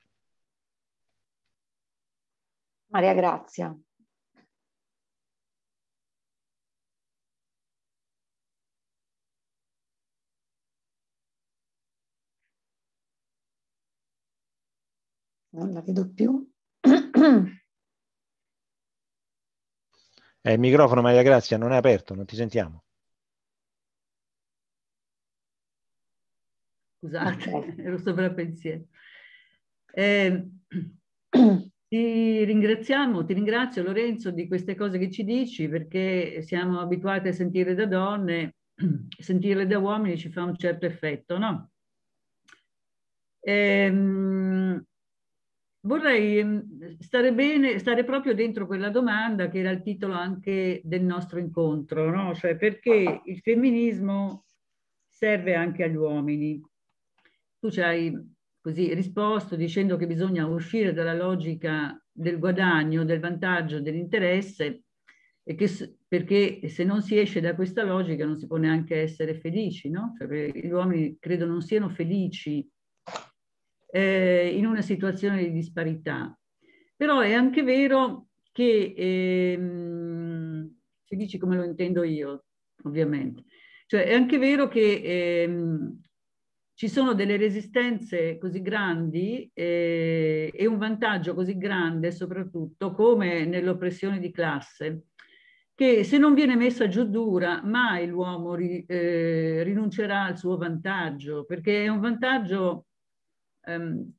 Maria Grazia. Non la vedo più. Eh, il microfono, Maria Grazia, non è aperto, non ti sentiamo. Scusate, okay. *laughs* ero sovrappensiero. Eh, *clears throat* ti ringraziamo, ti ringrazio Lorenzo di queste cose che ci dici perché siamo abituati a sentire da donne, *clears throat* sentirle da uomini ci fa un certo effetto, no? Ehm, vorrei mm, stare bene, stare proprio dentro quella domanda che era il titolo anche del nostro incontro, no? Cioè perché il femminismo serve anche agli uomini tu ci hai così risposto dicendo che bisogna uscire dalla logica del guadagno, del vantaggio, dell'interesse, perché se non si esce da questa logica non si può neanche essere felici, no? Cioè, gli uomini credo non siano felici eh, in una situazione di disparità. Però è anche vero che, ehm, se dici come lo intendo io, ovviamente, cioè è anche vero che ehm, ci sono delle resistenze così grandi eh, e un vantaggio così grande soprattutto come nell'oppressione di classe, che se non viene messa giù dura mai l'uomo ri, eh, rinuncerà al suo vantaggio, perché è un vantaggio ehm,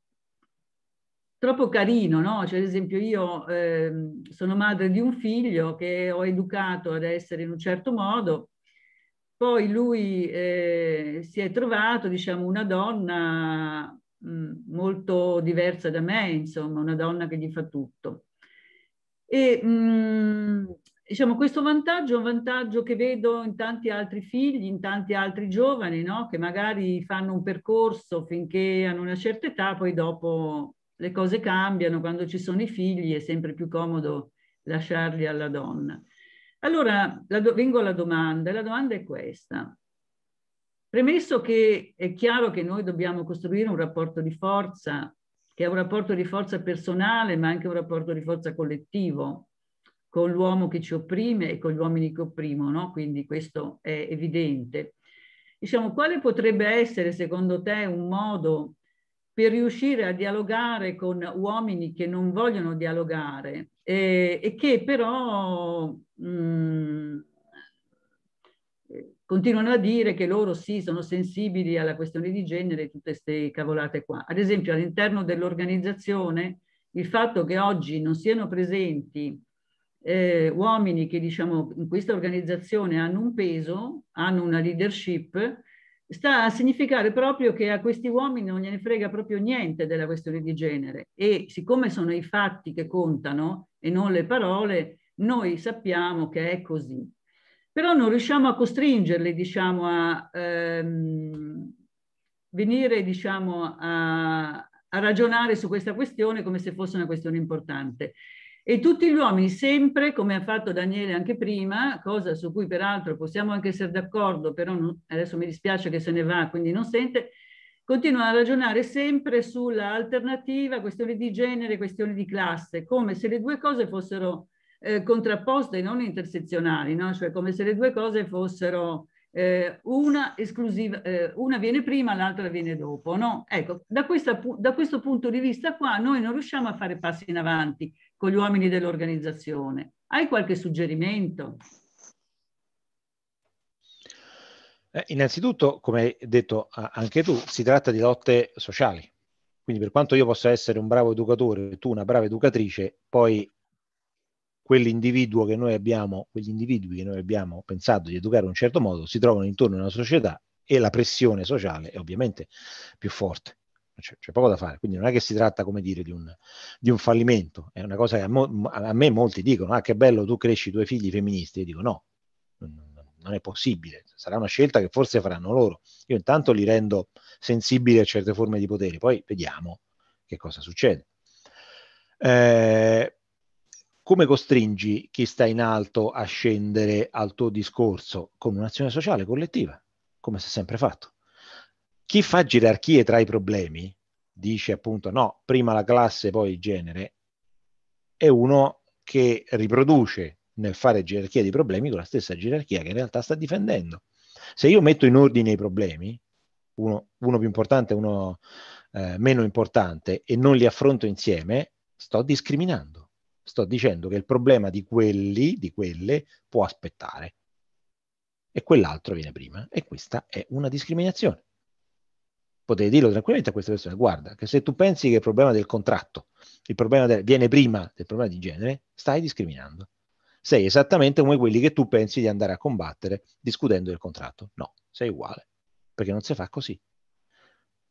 troppo carino, no? Cioè, ad esempio io ehm, sono madre di un figlio che ho educato ad essere in un certo modo, poi lui eh, si è trovato, diciamo, una donna mh, mm, molto diversa da me, insomma, una donna che gli fa tutto. E mh, mm, diciamo, questo vantaggio è un vantaggio che vedo in tanti altri figli, in tanti altri giovani, no? che magari fanno un percorso finché hanno una certa età, poi dopo le cose cambiano, quando ci sono i figli è sempre più comodo lasciarli alla donna. Allora, la do, vengo alla domanda. La domanda è questa. Premesso che è chiaro che noi dobbiamo costruire un rapporto di forza, che è un rapporto di forza personale, ma anche un rapporto di forza collettivo, con l'uomo che ci opprime e con gli uomini che opprimono, quindi questo è evidente. Diciamo, quale potrebbe essere secondo te un modo per riuscire a dialogare con uomini che non vogliono dialogare eh, e che però mh, mm, eh, continuano a dire che loro sì sono sensibili alla questione di genere e tutte queste cavolate qua. Ad esempio all'interno dell'organizzazione il fatto che oggi non siano presenti eh, uomini che diciamo in questa organizzazione hanno un peso, hanno una leadership, sta a significare proprio che a questi uomini non gliene frega proprio niente della questione di genere e siccome sono i fatti che contano e non le parole, noi sappiamo che è così. Però non riusciamo a costringerli, diciamo, a ehm, venire, diciamo, a, a ragionare su questa questione come se fosse una questione importante. E tutti gli uomini, sempre come ha fatto Daniele anche prima, cosa su cui peraltro possiamo anche essere d'accordo, però non, adesso mi dispiace che se ne va, quindi non sente, continuano a ragionare sempre sulla alternativa, questioni di genere, questioni di classe, come se le due cose fossero eh, contrapposte e non intersezionali, no? cioè come se le due cose fossero eh, una esclusiva, eh, una viene prima, l'altra viene dopo. No? Ecco, da, questa, da questo punto di vista qua noi non riusciamo a fare passi in avanti con gli uomini dell'organizzazione. Hai qualche suggerimento? Eh, innanzitutto, come hai detto anche tu, si tratta di lotte sociali. Quindi per quanto io possa essere un bravo educatore, e tu una brava educatrice, poi quell'individuo che noi abbiamo, quegli individui che noi abbiamo pensato di educare in un certo modo, si trovano intorno a una società e la pressione sociale è ovviamente più forte c'è, c'è, poco da fare, quindi non è che si tratta come dire di un, di un fallimento, è una cosa che a, mo, a, me molti dicono, ah che bello tu cresci i tuoi figli femministi, io dico no, non è possibile, sarà una scelta che forse faranno loro, io intanto li rendo sensibili a certe forme di potere, poi vediamo che cosa succede. Eh, come costringi chi sta in alto a scendere al tuo discorso? Con un'azione sociale collettiva, come si è sempre fatto. Chi fa gerarchie tra i problemi, dice appunto no, prima la classe, poi il genere, è uno che riproduce nel fare gerarchia di problemi con la stessa gerarchia che in realtà sta difendendo. Se io metto in ordine i problemi, uno, uno più importante uno eh, meno importante, e non li affronto insieme, sto discriminando. Sto dicendo che il problema di quelli, di quelle, può aspettare. E quell'altro viene prima. E questa è una discriminazione potevi dirlo tranquillamente a questa persona, guarda, che se tu pensi che il problema del contratto, il problema del, viene prima del problema di genere, stai discriminando. Sei esattamente come quelli che tu pensi di andare a combattere discutendo del contratto. No, sei uguale, perché non si fa così.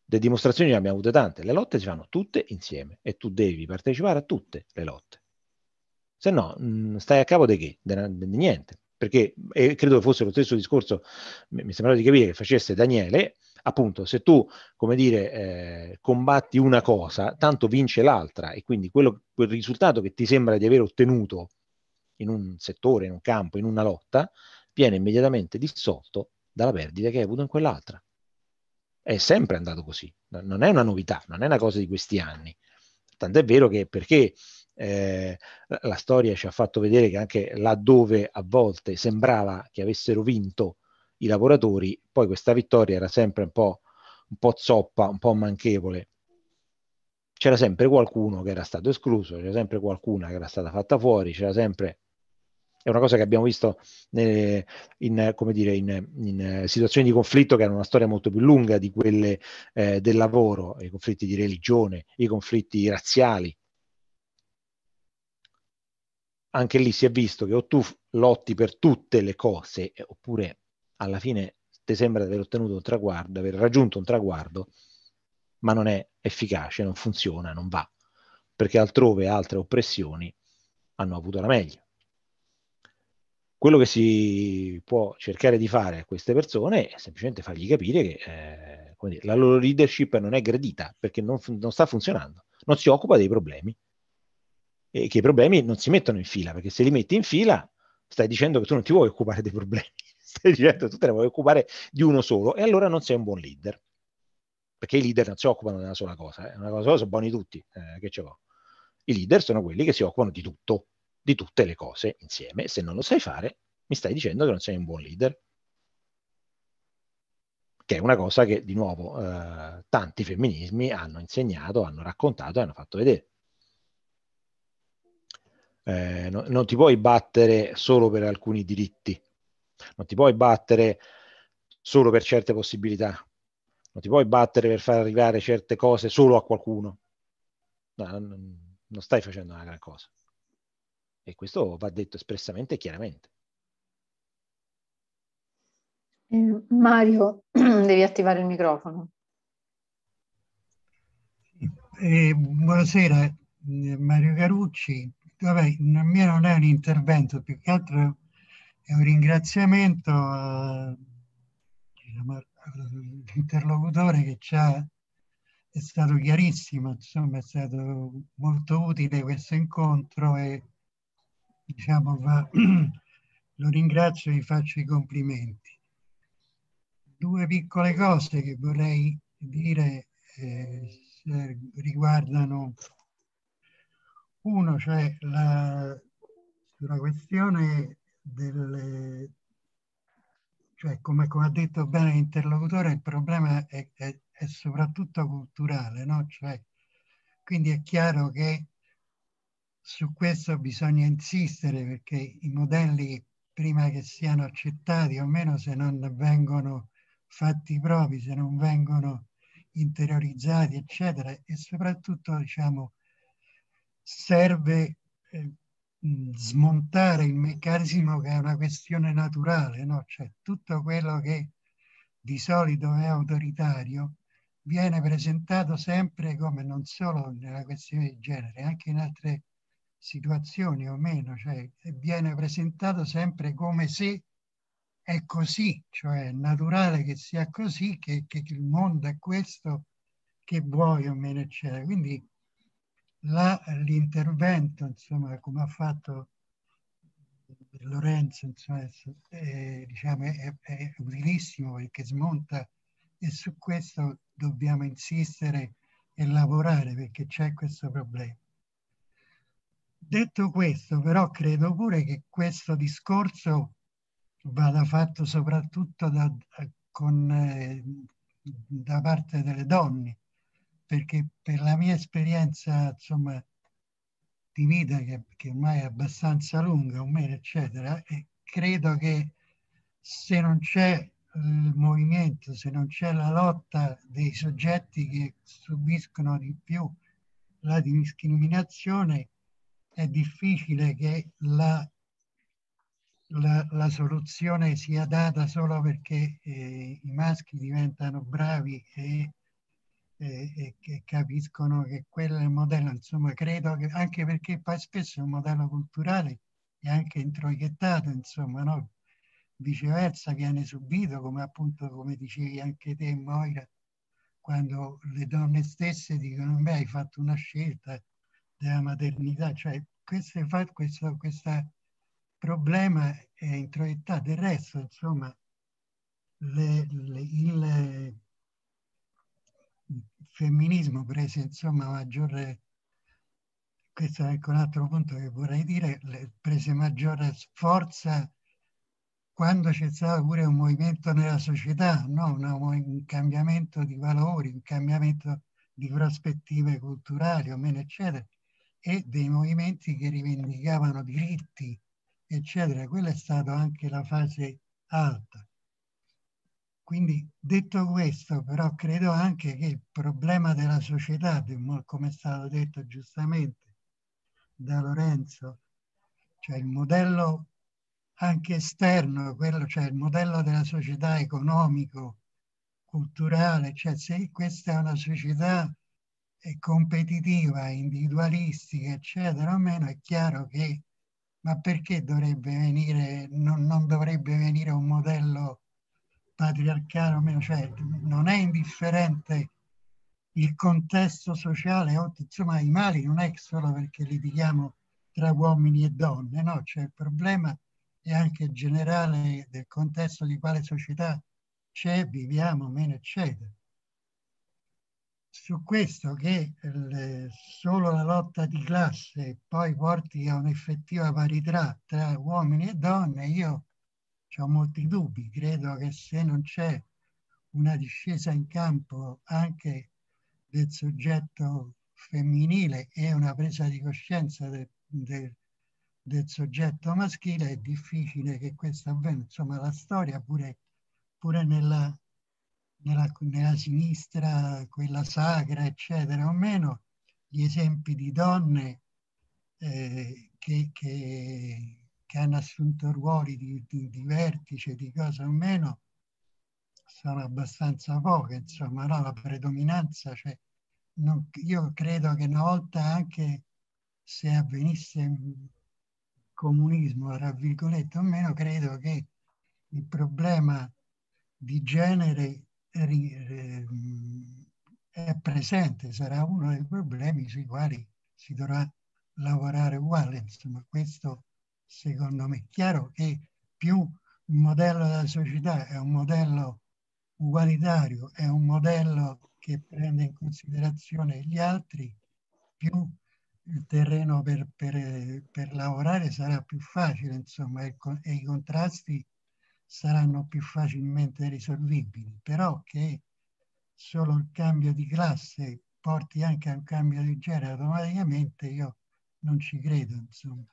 Le dimostrazioni ne abbiamo avute tante, le lotte si fanno tutte insieme e tu devi partecipare a tutte le lotte. Se no, mh, mm, stai a capo di che? Di niente perché e credo fosse lo stesso discorso, mi sembrava di capire che facesse Daniele, appunto se tu, come dire, eh, combatti una cosa, tanto vince l'altra e quindi quello, quel risultato che ti sembra di aver ottenuto in un settore, in un campo, in una lotta, viene immediatamente dissolto dalla perdita che hai avuto in quell'altra. È sempre andato così, non è una novità, non è una cosa di questi anni. Tant'è vero che perché eh, la storia ci ha fatto vedere che anche laddove a volte sembrava che avessero vinto i lavoratori, poi questa vittoria era sempre un po', un po zoppa, un po' manchevole. C'era sempre qualcuno che era stato escluso, c'era sempre qualcuna che era stata fatta fuori, c'era sempre è una cosa che abbiamo visto nelle, eh, in, dire, in, in, eh, situazioni di conflitto che hanno una storia molto più lunga di quelle eh, del lavoro, i conflitti di religione, i conflitti razziali, anche lì si è visto che o tu lotti per tutte le cose, eh, oppure alla fine ti sembra di aver ottenuto un traguardo, aver raggiunto un traguardo, ma non è efficace, non funziona, non va, perché altrove altre oppressioni hanno avuto la meglio. Quello che si può cercare di fare a queste persone è semplicemente fargli capire che eh, la loro leadership non è gradita perché non, non sta funzionando, non si occupa dei problemi e che i problemi non si mettono in fila, perché se li metti in fila stai dicendo che tu non ti vuoi occupare dei problemi, *laughs* stai dicendo che tu te ne vuoi occupare di uno solo e allora non sei un buon leader, perché i leader non si occupano di una sola cosa, eh. una cosa sola sono buoni tutti, eh, che ce l'ho. I leader sono quelli che si occupano di tutto, di tutte le cose insieme, se non lo sai fare mi stai dicendo che non sei un buon leader che è una cosa che di nuovo eh, tanti femminismi hanno insegnato, hanno raccontato e hanno fatto vedere. Eh, no, non ti puoi battere solo per alcuni diritti, non ti puoi battere solo per certe possibilità, non ti puoi battere per far arrivare certe cose solo a qualcuno. No, non, non stai facendo una gran cosa. E questo va detto espressamente e chiaramente. Eh, Mario, *clears throat* devi attivare il microfono. Eh, buonasera, eh, Mario Carucci vabbè, il mio non è un intervento, più che altro è un ringraziamento diciamo, all'interlocutore che ci ha, è stato chiarissimo, insomma è stato molto utile questo incontro e diciamo va, *clears throat* lo ringrazio e vi faccio i complimenti. Due piccole cose che vorrei dire eh, riguardano uno, cioè la, sulla questione delle... Cioè, come, come, ha detto bene l'interlocutore, il problema è, è, è soprattutto culturale, no? Cioè, quindi è chiaro che su questo bisogna insistere perché i modelli, prima che siano accettati o meno, se non vengono fatti propri, se non vengono interiorizzati, eccetera, e soprattutto, diciamo, serve eh, smontare il meccanismo che è una questione naturale, no? cioè tutto quello che di solito è autoritario viene presentato sempre come non solo nella questione di genere, anche in altre situazioni o meno, cioè viene presentato sempre come se è così, cioè è naturale che sia così, che, che il mondo è questo, che vuoi o meno, eccetera. Quindi l'intervento, insomma, come ha fatto Lorenzo, insomma, è, diciamo, è, è utilissimo perché smonta e su questo dobbiamo insistere e lavorare perché c'è questo problema. Detto questo, però, credo pure che questo discorso vada fatto soprattutto da, con, eh, da parte delle donne, perché per la mia esperienza insomma, di vita che, che ormai è abbastanza lunga, un mese eccetera, e credo che se non c'è eh, il movimento, se non c'è la lotta dei soggetti che subiscono di più la discriminazione, è difficile che la, la, la soluzione sia data solo perché eh, i maschi diventano bravi e e, e, che capiscono che quello è il modello, insomma credo che anche perché poi spesso è un modello culturale e anche introiettato, insomma, no? viceversa viene subito, come appunto come dicevi anche te Moira, quando le donne stesse dicono beh hai fatto una scelta della maternità, cioè questo, questo, questo problema è introiettato, del resto insomma le, le, il, femminismo prese insomma maggiore, questo è ecco, un altro punto che vorrei dire, prese maggiore forza quando c'è stato pure un movimento nella società, no? un cambiamento di valori, un cambiamento di prospettive culturali, o meno, eccetera, e dei movimenti che rivendicavano diritti, eccetera. Quella è stata anche la fase alta. Quindi detto questo, però credo anche che il problema della società, come è stato detto giustamente da Lorenzo, cioè il modello anche esterno, quello, cioè il modello della società economico, culturale, cioè se questa è una società competitiva, individualistica, eccetera, o meno, è chiaro che ma perché dovrebbe venire, non, non dovrebbe venire un modello patriarcale o meno, cioè non è indifferente il contesto sociale, insomma i mali non è solo perché litighiamo tra uomini e donne, no? Cioè il problema è anche generale del contesto di quale società c'è, viviamo, meno, eccetera. Su questo che il, eh, solo la lotta di classe poi porti a un'effettiva parità tra uomini e donne, io ho molti dubbi. Credo che se non c'è una discesa in campo anche del soggetto femminile e una presa di coscienza del, del, del soggetto maschile, è difficile che questo avvenga. Insomma, la storia pure, pure nella, nella, nella sinistra, quella sacra, eccetera, o meno, gli esempi di donne eh, che, che che hanno assunto ruoli di, di, di vertice, di cosa o meno, sono abbastanza poche, insomma, no? la predominanza, cioè, non, io credo che una volta anche se avvenisse comunismo, tra virgolette o meno, credo che il problema di genere è presente, sarà uno dei problemi sui quali si dovrà lavorare uguale, insomma, questo secondo me. Chiaro che più il modello della società è un modello ugualitario, è un modello che prende in considerazione gli altri, più il terreno per, per, per lavorare sarà più facile, insomma, e, e i contrasti saranno più facilmente risolvibili. Però che solo il cambio di classe porti anche a un cambio di genere automaticamente, io non ci credo, insomma.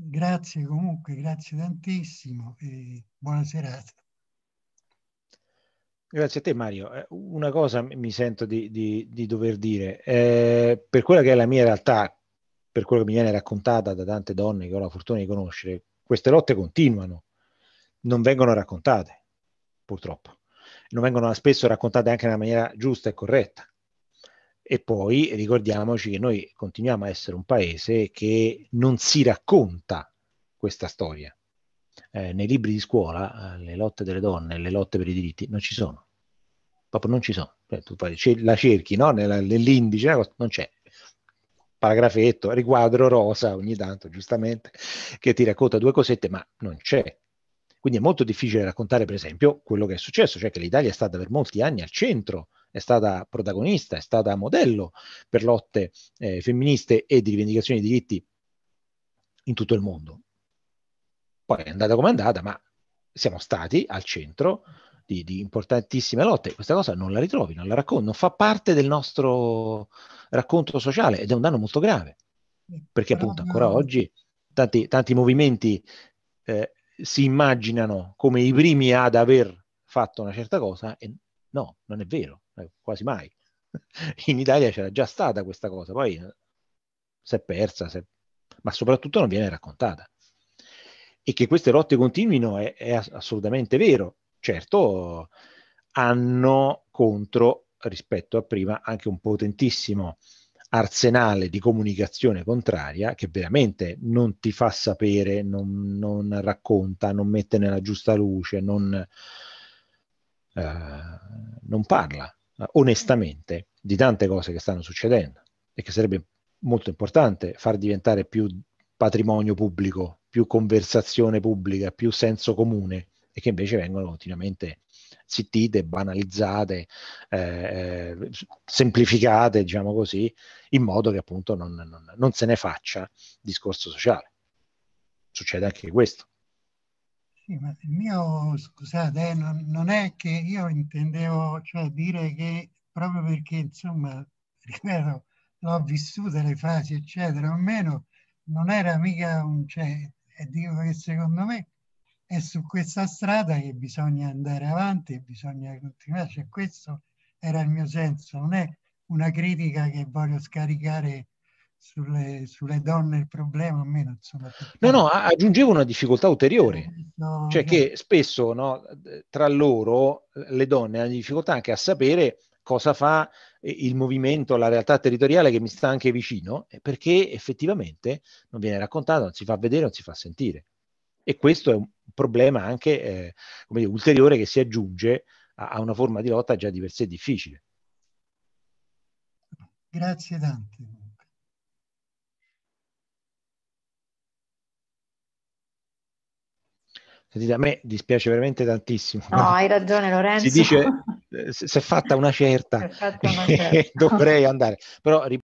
Grazie comunque, grazie tantissimo e buona serata. Grazie a te Mario. Eh, una cosa mi sento di, di, di dover dire, eh, per quella che è la mia realtà, per quello che mi viene raccontata da tante donne che ho la fortuna di conoscere, queste lotte continuano, non vengono raccontate, purtroppo, non vengono spesso raccontate anche nella maniera giusta e corretta. E poi ricordiamoci che noi continuiamo a essere un paese che non si racconta questa storia. Eh, nei libri di scuola eh, le lotte delle donne, le lotte per i diritti non ci sono. Proprio non ci sono. Cioè, tu la cerchi no? Nella, nell'indice, non c'è. Paragrafetto, riquadro rosa ogni tanto, giustamente, che ti racconta due cosette, ma non c'è. Quindi è molto difficile raccontare, per esempio, quello che è successo, cioè che l'Italia è stata per molti anni al centro è stata protagonista, è stata modello per lotte eh, femministe e di rivendicazione di diritti in tutto il mondo. Poi è andata come è andata, ma siamo stati al centro di, di, importantissime lotte. Questa cosa non la ritrovi, non la racconti, non fa parte del nostro racconto sociale ed è un danno molto grave, perché appunto ancora oggi tanti, tanti movimenti eh, si immaginano come i primi ad aver fatto una certa cosa e no, non è vero. Eh, quasi mai. *laughs* In Italia c'era già stata questa cosa, poi eh, si è persa, si ma soprattutto non viene raccontata. E che queste lotte continuino è, è assolutamente vero. Certo, hanno contro rispetto a prima anche un potentissimo arsenale di comunicazione contraria che veramente non ti fa sapere, non, non racconta, non mette nella giusta luce, non, eh, non parla eh, onestamente di tante cose che stanno succedendo e che sarebbe molto importante far diventare più patrimonio pubblico, più conversazione pubblica, più senso comune e che invece vengono continuamente zittite, banalizzate, eh, eh semplificate, diciamo così, in modo che appunto non, non, non se ne faccia discorso sociale. Succede anche questo. Sì, ma il mio, scusate, eh, non, non, è che io intendevo cioè, dire che proprio perché, insomma, *laughs* ripeto, l'ho vissuta le fasi, eccetera, o meno, non era mica un... Cioè, e dico che secondo me è su questa strada che bisogna andare avanti, bisogna continuare, cioè questo era il mio senso, non è una critica che voglio scaricare sulle, sulle, donne il problema, o meno. non No, no, aggiungevo una difficoltà ulteriore, no, eh, cioè no. che eh. spesso no, tra loro le donne hanno difficoltà anche a sapere cosa fa eh, il movimento, la realtà territoriale che mi sta anche vicino, perché effettivamente non viene raccontato, non si fa vedere, non si fa sentire. E questo è un problema anche eh, dire, ulteriore che si aggiunge a, a una forma di lotta già di per sé difficile. Grazie Dante. Sentite, a me dispiace veramente tantissimo. No, hai ragione Lorenzo. Si dice, si *laughs* eh, è fatta una certa, fatta una certa. *laughs* dovrei andare. Però,